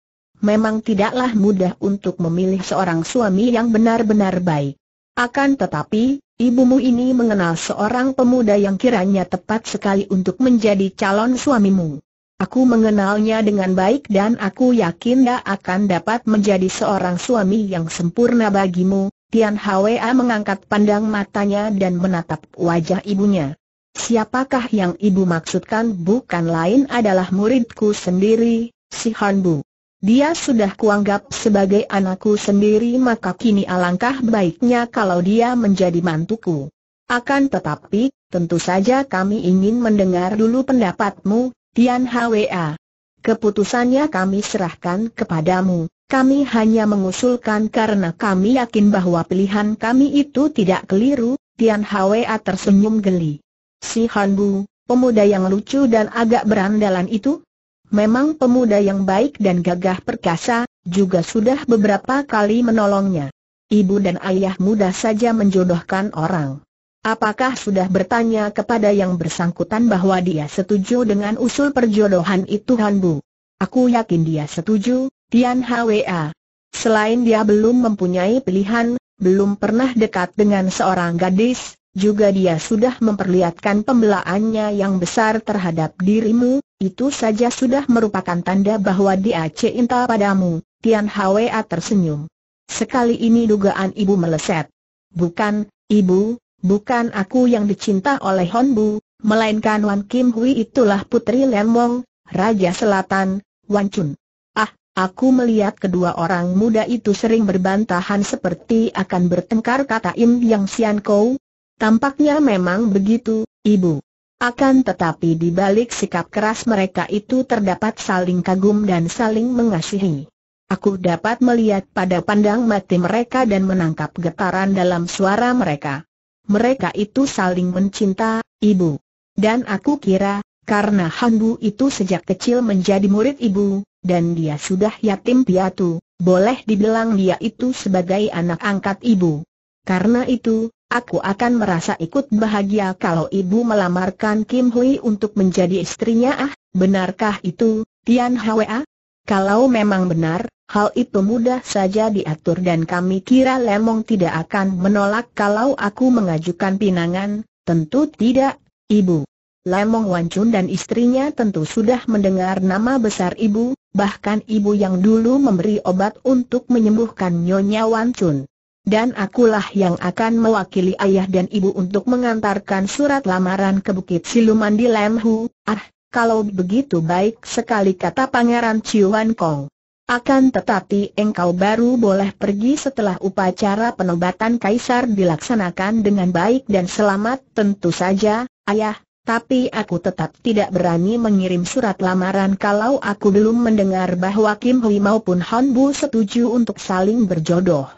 Memang tidaklah mudah untuk memilih seorang suami yang benar-benar baik. Akan tetapi, ibumu ini mengenal seorang pemuda yang kiranya tepat sekali untuk menjadi calon suamimu. Aku mengenalnya dengan baik dan aku yakin dia akan dapat menjadi seorang suami yang sempurna bagimu. Tian Hwa mengangkat pandang matanya dan menatap wajah ibunya. Siapakah yang ibu maksudkan bukan lain adalah muridku sendiri, si Han Bu. Dia sudah kuanggap sebagai anakku sendiri maka kini alangkah baiknya kalau dia menjadi mantuku. Akan tetapi, tentu saja kami ingin mendengar dulu pendapatmu, Tian Hwa. Keputusannya kami serahkan kepadamu, kami hanya mengusulkan karena kami yakin bahwa pilihan kami itu tidak keliru, Tian Hwa tersenyum geli. Si Han Bu, pemuda yang lucu dan agak berandalan itu? Memang pemuda yang baik dan gagah perkasa, juga sudah beberapa kali menolongnya. Ibu dan ayah muda saja menjodohkan orang. Apakah sudah bertanya kepada yang bersangkutan bahwa dia setuju dengan usul perjodohan itu Han Bu? Aku yakin dia setuju, Tian Hwa. Selain dia belum mempunyai pilihan, belum pernah dekat dengan seorang gadis, juga dia sudah memperlihatkan pembelaannya yang besar terhadap dirimu, itu saja sudah merupakan tanda bahwa dia cinta padamu, Tian Hwa tersenyum. Sekali ini dugaan ibu meleset. Bukan, ibu, bukan aku yang dicinta oleh Hon Bu, melainkan Wan Kim Hui itulah putri Lian Wong, Raja Selatan, Wan Chun. Ah, aku melihat kedua orang muda itu sering berbantahan seperti akan bertengkar kata Im Yang Sian Kou. Tampaknya memang begitu, Ibu. Akan tetapi di balik sikap keras mereka itu terdapat saling kagum dan saling mengasihi. Aku dapat melihat pada pandang mati mereka dan menangkap getaran dalam suara mereka mereka itu saling mencinta, ibu. Dan aku kira, karena Handu itu sejak kecil menjadi murid ibu, dan dia sudah yatim piatu, boleh dibilang dia itu sebagai anak angkat ibu. Karena itu, aku akan merasa ikut bahagia kalau ibu melamarkan Kim Hui untuk menjadi istrinya ah, benarkah itu, Tian Hwa? Kalau memang benar, hal itu mudah saja diatur dan kami kira Lemong tidak akan menolak kalau aku mengajukan pinangan, tentu tidak, Ibu. Lemong Wancun dan istrinya tentu sudah mendengar nama besar ibu, bahkan ibu yang dulu memberi obat untuk menyembuhkan Nyonya Wancun. Dan akulah yang akan mewakili ayah dan ibu untuk mengantarkan surat lamaran ke Bukit Siluman di Lemhu. Ah, kalau begitu baik sekali kata Pangeran Ciuan Kong. Akan tetapi engkau baru boleh pergi setelah upacara penobatan kaisar dilaksanakan dengan baik dan selamat tentu saja, ayah, tapi aku tetap tidak berani mengirim surat lamaran kalau aku belum mendengar bahwa Kim Hui maupun Han Bu setuju untuk saling berjodoh.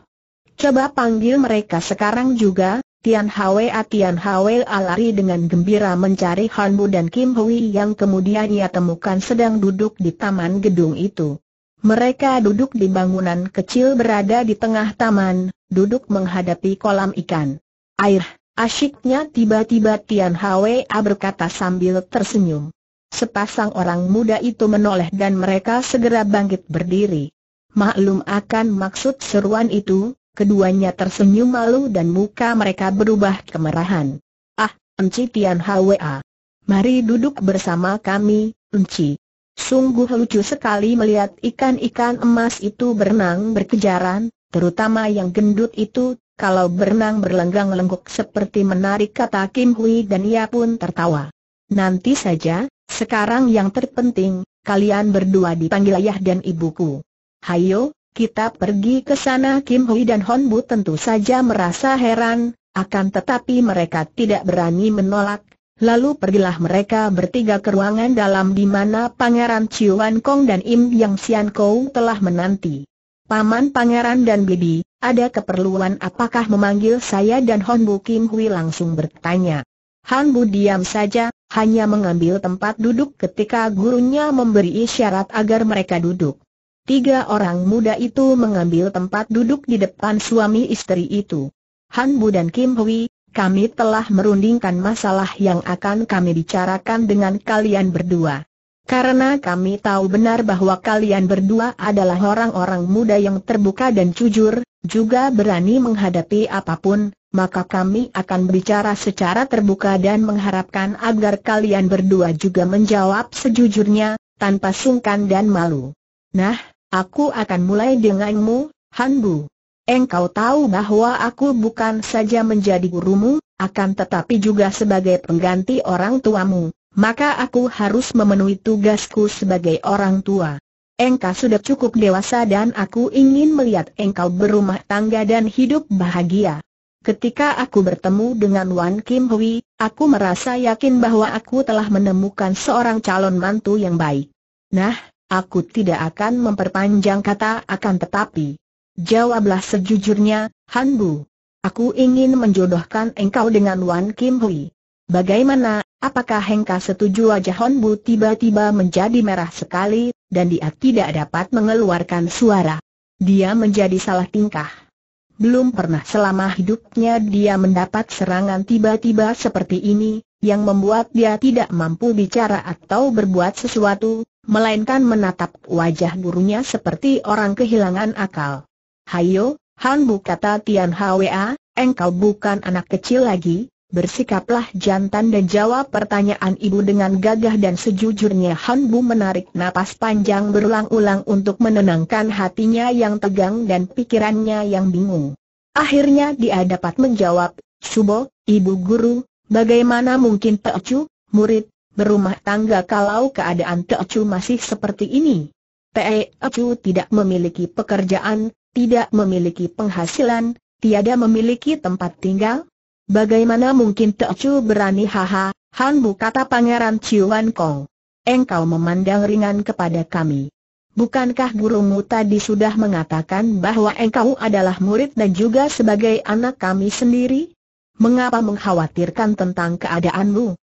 Coba panggil mereka sekarang juga, Tian Hwa Tian Hwa lari dengan gembira mencari Han Bu dan Kim Hui yang kemudian ia temukan sedang duduk di taman gedung itu. Mereka duduk di bangunan kecil berada di tengah taman, duduk menghadapi kolam ikan. Air, asyiknya tiba-tiba Tian Hwa berkata sambil tersenyum. Sepasang orang muda itu menoleh dan mereka segera bangkit berdiri. Maklum akan maksud seruan itu, keduanya tersenyum malu dan muka mereka berubah kemerahan. Ah, Enci Tian Hwa. Mari duduk bersama kami, Enci. Sungguh lucu sekali melihat ikan-ikan emas itu berenang berkejaran, terutama yang gendut itu, kalau berenang berlenggang-lenggok seperti menarik kata Kim Hui dan ia pun tertawa. Nanti saja, sekarang yang terpenting, kalian berdua dipanggil ayah dan ibuku. Hayo, kita pergi ke sana Kim Hui dan Hon Bu tentu saja merasa heran, akan tetapi mereka tidak berani menolak. Lalu pergilah mereka bertiga ke ruangan dalam di mana Pangeran Chiuan Kong dan Im Yang Sian Kou telah menanti. Paman Pangeran dan Bibi, ada keperluan apakah memanggil saya dan Hon Bu Kim Hui langsung bertanya. Han Bu diam saja, hanya mengambil tempat duduk ketika gurunya memberi isyarat agar mereka duduk. Tiga orang muda itu mengambil tempat duduk di depan suami istri itu. Han Bu dan Kim Hui, kami telah merundingkan masalah yang akan kami bicarakan dengan kalian berdua. Karena kami tahu benar bahwa kalian berdua adalah orang-orang muda yang terbuka dan jujur, juga berani menghadapi apapun, maka kami akan berbicara secara terbuka dan mengharapkan agar kalian berdua juga menjawab sejujurnya, tanpa sungkan dan malu. Nah, Aku akan mulai denganmu, Hanbu. Engkau tahu bahwa aku bukan saja menjadi gurumu, akan tetapi juga sebagai pengganti orang tuamu, maka aku harus memenuhi tugasku sebagai orang tua. Engkau sudah cukup dewasa dan aku ingin melihat engkau berumah tangga dan hidup bahagia. Ketika aku bertemu dengan Wan Kim Hui, aku merasa yakin bahwa aku telah menemukan seorang calon mantu yang baik. Nah, Aku tidak akan memperpanjang kata akan tetapi. Jawablah sejujurnya, Han Bu. Aku ingin menjodohkan engkau dengan Wan Kim Hui. Bagaimana, apakah Hengka setuju wajah Han Bu tiba-tiba menjadi merah sekali, dan dia tidak dapat mengeluarkan suara. Dia menjadi salah tingkah. Belum pernah selama hidupnya dia mendapat serangan tiba-tiba seperti ini, yang membuat dia tidak mampu bicara atau berbuat sesuatu, melainkan menatap wajah gurunya seperti orang kehilangan akal. Hayo, Hanbu kata Tian Hwa, engkau bukan anak kecil lagi, bersikaplah jantan dan jawab pertanyaan ibu dengan gagah dan sejujurnya Hanbu menarik napas panjang berulang-ulang untuk menenangkan hatinya yang tegang dan pikirannya yang bingung. Akhirnya dia dapat menjawab, Subo, ibu guru, bagaimana mungkin Pecu, murid, berumah tangga kalau keadaan Chu masih seperti ini. Chu tidak memiliki pekerjaan, tidak memiliki penghasilan, tiada memiliki tempat tinggal. Bagaimana mungkin Chu berani haha, Hanbu kata Pangeran Ciuan Kong. Engkau memandang ringan kepada kami. Bukankah gurumu tadi sudah mengatakan bahwa engkau adalah murid dan juga sebagai anak kami sendiri? Mengapa mengkhawatirkan tentang keadaanmu?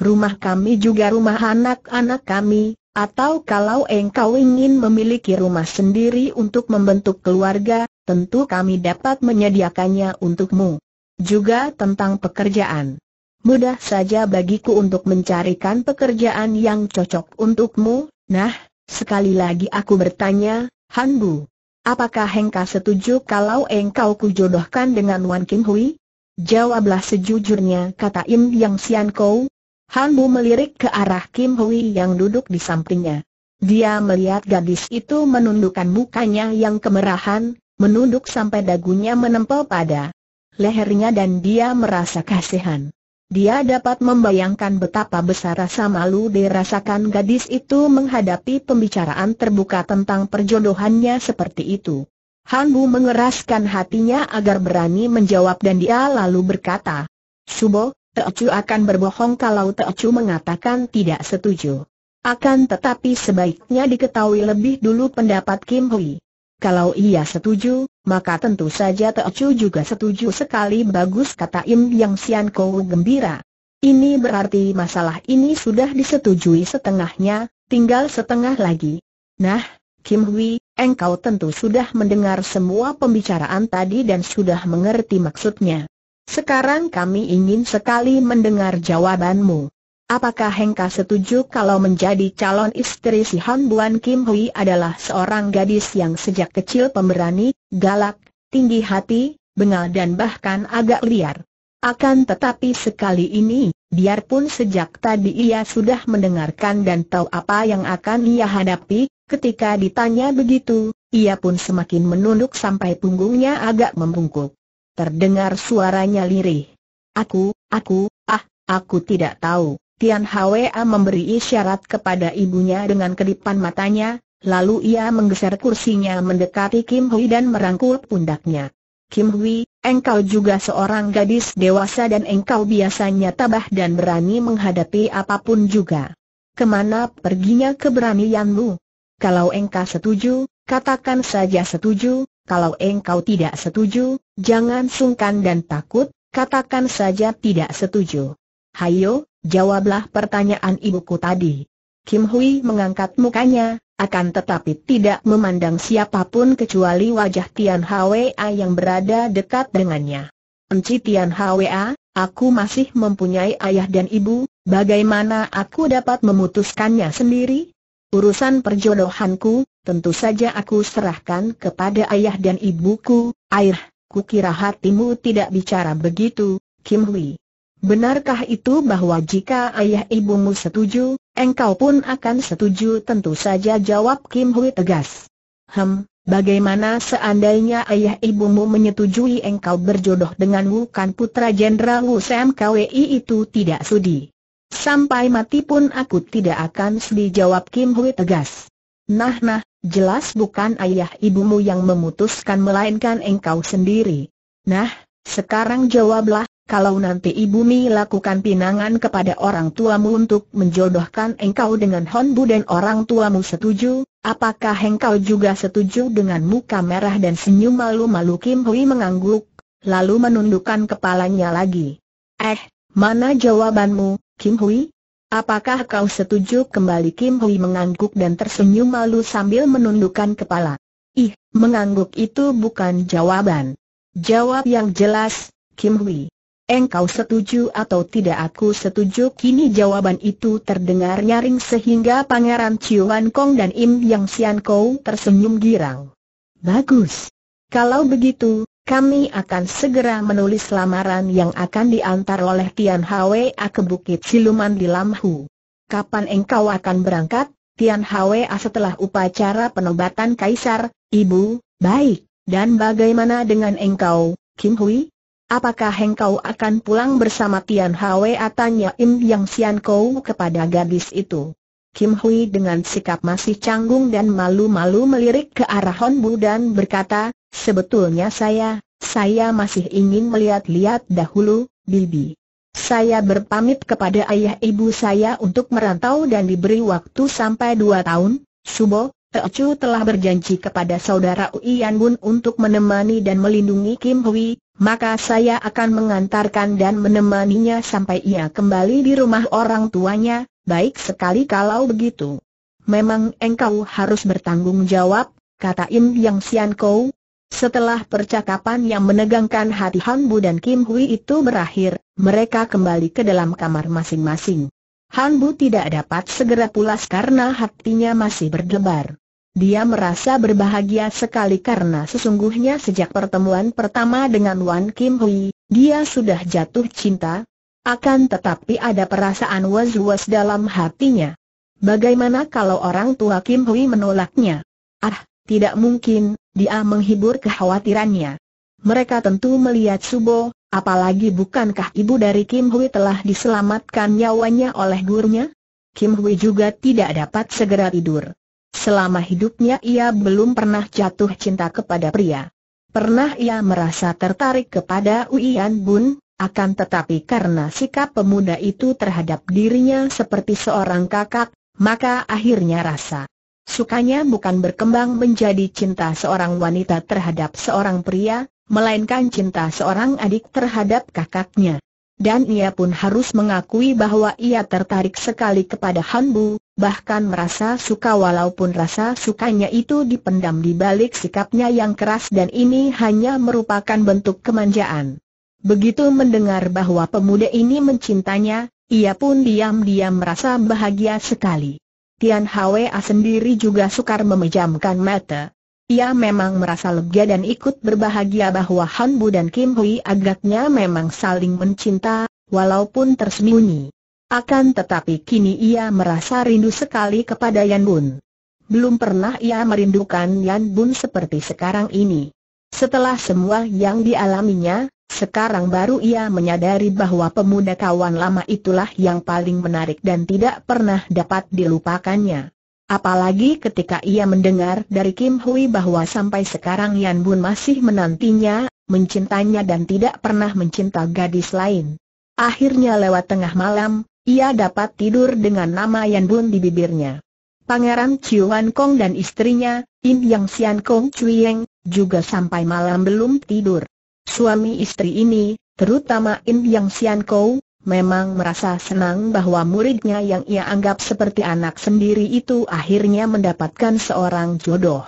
rumah kami juga rumah anak-anak kami, atau kalau engkau ingin memiliki rumah sendiri untuk membentuk keluarga, tentu kami dapat menyediakannya untukmu. Juga tentang pekerjaan. Mudah saja bagiku untuk mencarikan pekerjaan yang cocok untukmu, nah, sekali lagi aku bertanya, Hanbu. Apakah engkau setuju kalau engkau kujodohkan dengan Wan Kim Hui? Jawablah sejujurnya kata Im Yang Sian Kou, Han Bu melirik ke arah Kim Hui yang duduk di sampingnya. Dia melihat gadis itu menundukkan mukanya yang kemerahan, menunduk sampai dagunya menempel pada lehernya dan dia merasa kasihan. Dia dapat membayangkan betapa besar rasa malu dirasakan gadis itu menghadapi pembicaraan terbuka tentang perjodohannya seperti itu. Han Bu mengeraskan hatinya agar berani menjawab dan dia lalu berkata, Subo, Teocu akan berbohong kalau Teocu mengatakan tidak setuju. Akan tetapi sebaiknya diketahui lebih dulu pendapat Kim Hui. Kalau ia setuju, maka tentu saja Teocu juga setuju sekali bagus kata Im Yang Sian Kou gembira. Ini berarti masalah ini sudah disetujui setengahnya, tinggal setengah lagi. Nah, Kim Hui, engkau tentu sudah mendengar semua pembicaraan tadi dan sudah mengerti maksudnya. Sekarang kami ingin sekali mendengar jawabanmu. Apakah Hengka setuju kalau menjadi calon istri si Han Buan Kim Hui adalah seorang gadis yang sejak kecil pemberani, galak, tinggi hati, bengal dan bahkan agak liar? Akan tetapi sekali ini, biarpun sejak tadi ia sudah mendengarkan dan tahu apa yang akan ia hadapi, ketika ditanya begitu, ia pun semakin menunduk sampai punggungnya agak membungkuk. Terdengar suaranya lirih. Aku, aku, ah, aku tidak tahu. Tian Hwa memberi isyarat kepada ibunya dengan kedipan matanya, lalu ia menggeser kursinya mendekati Kim Hui dan merangkul pundaknya. Kim Hui, engkau juga seorang gadis dewasa dan engkau biasanya tabah dan berani menghadapi apapun juga. Kemana perginya keberanianmu? Kalau engkau setuju, katakan saja setuju, kalau engkau tidak setuju, jangan sungkan dan takut, katakan saja tidak setuju. Hayo, jawablah pertanyaan ibuku tadi. Kim Hui mengangkat mukanya, akan tetapi tidak memandang siapapun kecuali wajah Tian Hwa yang berada dekat dengannya. Enci Tian Hwa, aku masih mempunyai ayah dan ibu, bagaimana aku dapat memutuskannya sendiri? Urusan perjodohanku, tentu saja aku serahkan kepada ayah dan ibuku, air, kukira hatimu tidak bicara begitu, Kim Hui. Benarkah itu bahwa jika ayah ibumu setuju, engkau pun akan setuju tentu saja jawab Kim Hui tegas. Hem, Bagaimana seandainya ayah ibumu menyetujui engkau berjodoh dengan kan putra Jenderal Wu Sam Kwi itu tidak sudi? Sampai mati pun aku tidak akan sedih jawab Kim Hui tegas. Nah nah, jelas bukan ayah ibumu yang memutuskan melainkan engkau sendiri. Nah, sekarang jawablah, kalau nanti Mi lakukan pinangan kepada orang tuamu untuk menjodohkan engkau dengan Honbu dan orang tuamu setuju, apakah engkau juga setuju dengan muka merah dan senyum malu-malu Kim Hui mengangguk, lalu menundukkan kepalanya lagi. Eh, mana jawabanmu, Kim Hui? Apakah kau setuju kembali Kim Hui mengangguk dan tersenyum malu sambil menundukkan kepala? Ih, mengangguk itu bukan jawaban. Jawab yang jelas, Kim Hui. Engkau setuju atau tidak aku setuju kini jawaban itu terdengar nyaring sehingga pangeran Ciuan Kong dan Im Yang Sian Kou tersenyum girang. Bagus. Kalau begitu, kami akan segera menulis lamaran yang akan diantar oleh Tian Hwa ke Bukit Siluman di Lamhu. Kapan engkau akan berangkat? Tian Hwa setelah upacara penobatan kaisar, ibu, baik, dan bagaimana dengan engkau, Kim Hui? Apakah engkau akan pulang bersama Tian Hwa tanya Im Yang Sian Kou kepada gadis itu? Kim Hui dengan sikap masih canggung dan malu-malu melirik ke arah Hon Bu dan berkata, Sebetulnya saya, saya masih ingin melihat-lihat dahulu, Bibi. Saya berpamit kepada ayah ibu saya untuk merantau dan diberi waktu sampai dua tahun, Subo, Teocu telah berjanji kepada saudara Uian Bun untuk menemani dan melindungi Kim Hui, maka saya akan mengantarkan dan menemaninya sampai ia kembali di rumah orang tuanya, baik sekali kalau begitu. Memang engkau harus bertanggung jawab, kata Im Yang Sian Kou. Setelah percakapan yang menegangkan hati Han Bu dan Kim Hui itu berakhir, mereka kembali ke dalam kamar masing-masing. Han Bu tidak dapat segera pulas karena hatinya masih berdebar. Dia merasa berbahagia sekali karena sesungguhnya sejak pertemuan pertama dengan Wan Kim Hui, dia sudah jatuh cinta. Akan tetapi ada perasaan was-was dalam hatinya. Bagaimana kalau orang tua Kim Hui menolaknya? Ah, tidak mungkin, dia menghibur kekhawatirannya. Mereka tentu melihat Subo, Apalagi bukankah ibu dari Kim Hui telah diselamatkan nyawanya oleh gurunya? Kim Hui juga tidak dapat segera tidur. Selama hidupnya ia belum pernah jatuh cinta kepada pria. Pernah ia merasa tertarik kepada Uian Bun, akan tetapi karena sikap pemuda itu terhadap dirinya seperti seorang kakak, maka akhirnya rasa sukanya bukan berkembang menjadi cinta seorang wanita terhadap seorang pria, melainkan cinta seorang adik terhadap kakaknya. Dan ia pun harus mengakui bahwa ia tertarik sekali kepada Han Bu, bahkan merasa suka walaupun rasa sukanya itu dipendam di balik sikapnya yang keras dan ini hanya merupakan bentuk kemanjaan. Begitu mendengar bahwa pemuda ini mencintanya, ia pun diam-diam merasa bahagia sekali. Tian Hwa sendiri juga sukar memejamkan mata, ia memang merasa lega dan ikut berbahagia bahwa Han Bu dan Kim Hui agaknya memang saling mencinta, walaupun tersembunyi. Akan tetapi kini ia merasa rindu sekali kepada Yan Bun. Belum pernah ia merindukan Yan Bun seperti sekarang ini. Setelah semua yang dialaminya, sekarang baru ia menyadari bahwa pemuda kawan lama itulah yang paling menarik dan tidak pernah dapat dilupakannya. Apalagi ketika ia mendengar dari Kim Hui bahwa sampai sekarang Yan Bun masih menantinya, mencintanya dan tidak pernah mencinta gadis lain. Akhirnya lewat tengah malam, ia dapat tidur dengan nama Yan Bun di bibirnya. Pangeran Chiuan Kong dan istrinya, Im Yang Xian Kong Chuyeng, juga sampai malam belum tidur. Suami istri ini, terutama Im Yang Xian Kong, memang merasa senang bahwa muridnya yang ia anggap seperti anak sendiri itu akhirnya mendapatkan seorang jodoh.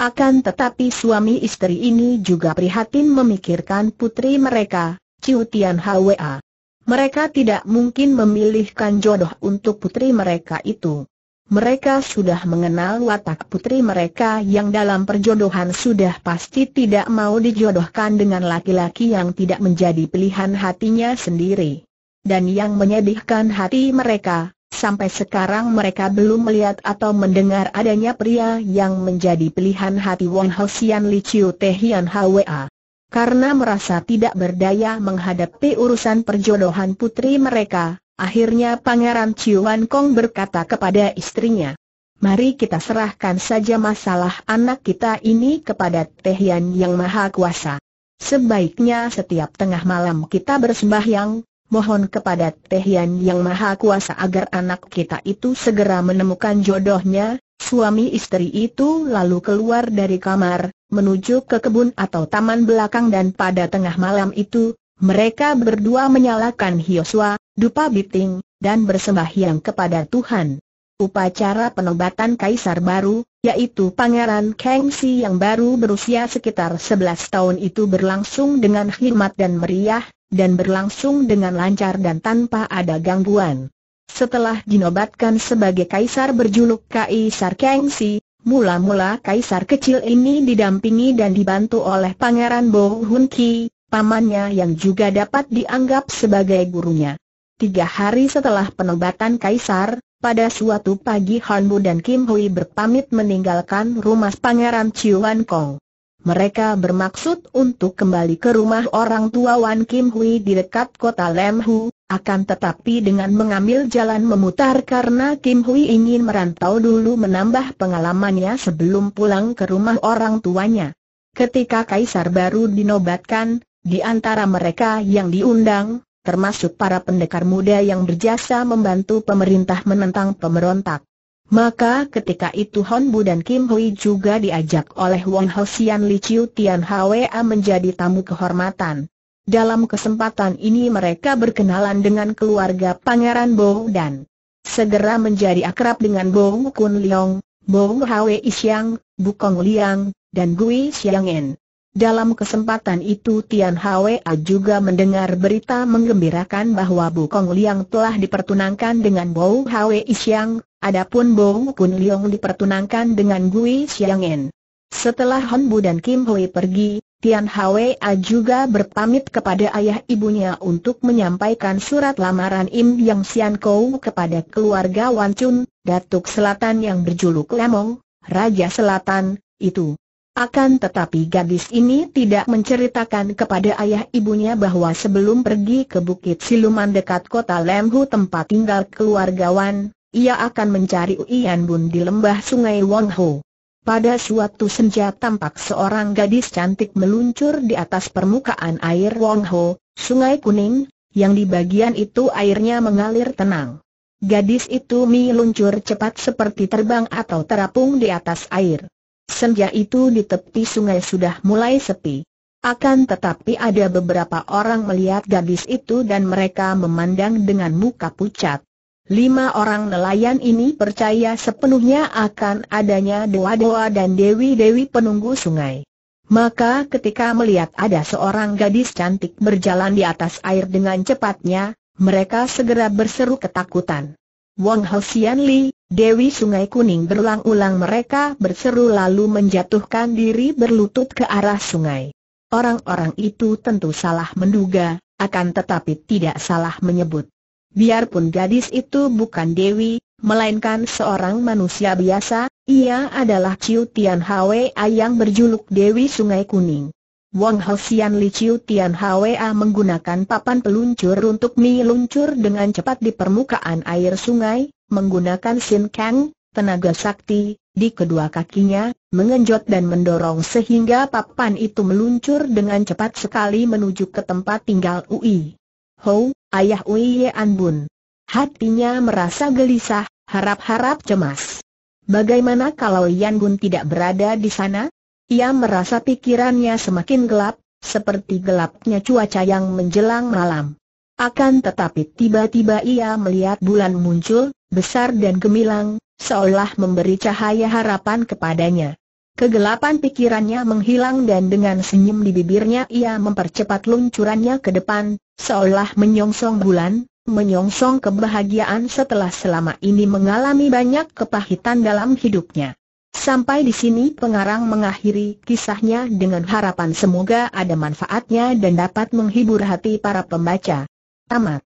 Akan tetapi suami istri ini juga prihatin memikirkan putri mereka, Ciu Tian Hwa. Mereka tidak mungkin memilihkan jodoh untuk putri mereka itu. Mereka sudah mengenal watak putri mereka yang dalam perjodohan sudah pasti tidak mau dijodohkan dengan laki-laki yang tidak menjadi pilihan hatinya sendiri dan yang menyedihkan hati mereka, sampai sekarang mereka belum melihat atau mendengar adanya pria yang menjadi pilihan hati Won Sian Li Chiu Te Hian Hwa. Karena merasa tidak berdaya menghadapi urusan perjodohan putri mereka, akhirnya Pangeran Wan Kong berkata kepada istrinya, Mari kita serahkan saja masalah anak kita ini kepada Tehian Yang Maha Kuasa. Sebaiknya setiap tengah malam kita bersembahyang, mohon kepada Tehian yang maha kuasa agar anak kita itu segera menemukan jodohnya, suami istri itu lalu keluar dari kamar, menuju ke kebun atau taman belakang dan pada tengah malam itu, mereka berdua menyalakan hioswa, dupa biting, dan bersembahyang kepada Tuhan. Upacara penobatan kaisar baru, yaitu Pangeran Kangxi yang baru berusia sekitar 11 tahun itu berlangsung dengan khidmat dan meriah, dan berlangsung dengan lancar dan tanpa ada gangguan. Setelah dinobatkan sebagai kaisar berjuluk Kaisar Kangxi, mula-mula kaisar kecil ini didampingi dan dibantu oleh Pangeran Bo Hun Ki, pamannya yang juga dapat dianggap sebagai gurunya. Tiga hari setelah penobatan kaisar, pada suatu pagi Han Bu dan Kim Hui berpamit meninggalkan rumah Pangeran Chiuan Kong. Mereka bermaksud untuk kembali ke rumah orang tua Wan Kim Hui di dekat kota Lem Hu, akan tetapi dengan mengambil jalan memutar karena Kim Hui ingin merantau dulu menambah pengalamannya sebelum pulang ke rumah orang tuanya. Ketika Kaisar baru dinobatkan, di antara mereka yang diundang, termasuk para pendekar muda yang berjasa membantu pemerintah menentang pemberontak. Maka ketika itu Hon Bu dan Kim Hui juga diajak oleh Wong Sian Li Chiu Tian Hwa menjadi tamu kehormatan. Dalam kesempatan ini mereka berkenalan dengan keluarga Pangeran Bo dan segera menjadi akrab dengan Bo Kun Leong, Bo Hwe Xiang, Bukong Liang, dan Gui Xiang'en. Dalam kesempatan itu Tian Hwa juga mendengar berita menggembirakan bahwa Bukong Liang telah dipertunangkan dengan Bo Hwa Isyang, Adapun Bong Kun Leong dipertunangkan dengan Gui Xiangen. Setelah Hon Bu dan Kim Hui pergi, Tian Hwa juga berpamit kepada ayah ibunya untuk menyampaikan surat lamaran Im Yang Sian Kou kepada keluarga Wan Chun, Datuk Selatan yang berjuluk Lemong, Raja Selatan, itu. Akan tetapi gadis ini tidak menceritakan kepada ayah ibunya bahwa sebelum pergi ke Bukit Siluman dekat kota Lemhu tempat tinggal keluarga Wan, ia akan mencari Uian Bun di lembah sungai Wongho. Ho. Pada suatu senja tampak seorang gadis cantik meluncur di atas permukaan air Wongho, Ho, sungai kuning, yang di bagian itu airnya mengalir tenang. Gadis itu meluncur cepat seperti terbang atau terapung di atas air. Senja itu di tepi sungai sudah mulai sepi. Akan tetapi ada beberapa orang melihat gadis itu dan mereka memandang dengan muka pucat. Lima orang nelayan ini percaya sepenuhnya akan adanya dewa-dewa dan dewi-dewi penunggu sungai. Maka ketika melihat ada seorang gadis cantik berjalan di atas air dengan cepatnya, mereka segera berseru ketakutan. Wang Hosian Li, Dewi Sungai Kuning berulang-ulang mereka berseru lalu menjatuhkan diri berlutut ke arah sungai. Orang-orang itu tentu salah menduga, akan tetapi tidak salah menyebut. Biarpun gadis itu bukan Dewi, melainkan seorang manusia biasa, ia adalah Ciu Tian Hwa yang berjuluk Dewi Sungai Kuning. Wang Xian Li Ciu Tian Hwa menggunakan papan peluncur untuk meluncur dengan cepat di permukaan air sungai, menggunakan Sin Kang, tenaga sakti, di kedua kakinya, mengenjot dan mendorong sehingga papan itu meluncur dengan cepat sekali menuju ke tempat tinggal Ui. Ho, ayah Uye Anbun. Hatinya merasa gelisah, harap-harap cemas. Bagaimana kalau Yan Bun tidak berada di sana? Ia merasa pikirannya semakin gelap, seperti gelapnya cuaca yang menjelang malam. Akan tetapi tiba-tiba ia melihat bulan muncul, besar dan gemilang, seolah memberi cahaya harapan kepadanya. Kegelapan pikirannya menghilang dan dengan senyum di bibirnya ia mempercepat luncurannya ke depan, seolah menyongsong bulan, menyongsong kebahagiaan setelah selama ini mengalami banyak kepahitan dalam hidupnya. Sampai di sini pengarang mengakhiri kisahnya dengan harapan semoga ada manfaatnya dan dapat menghibur hati para pembaca. Tamat.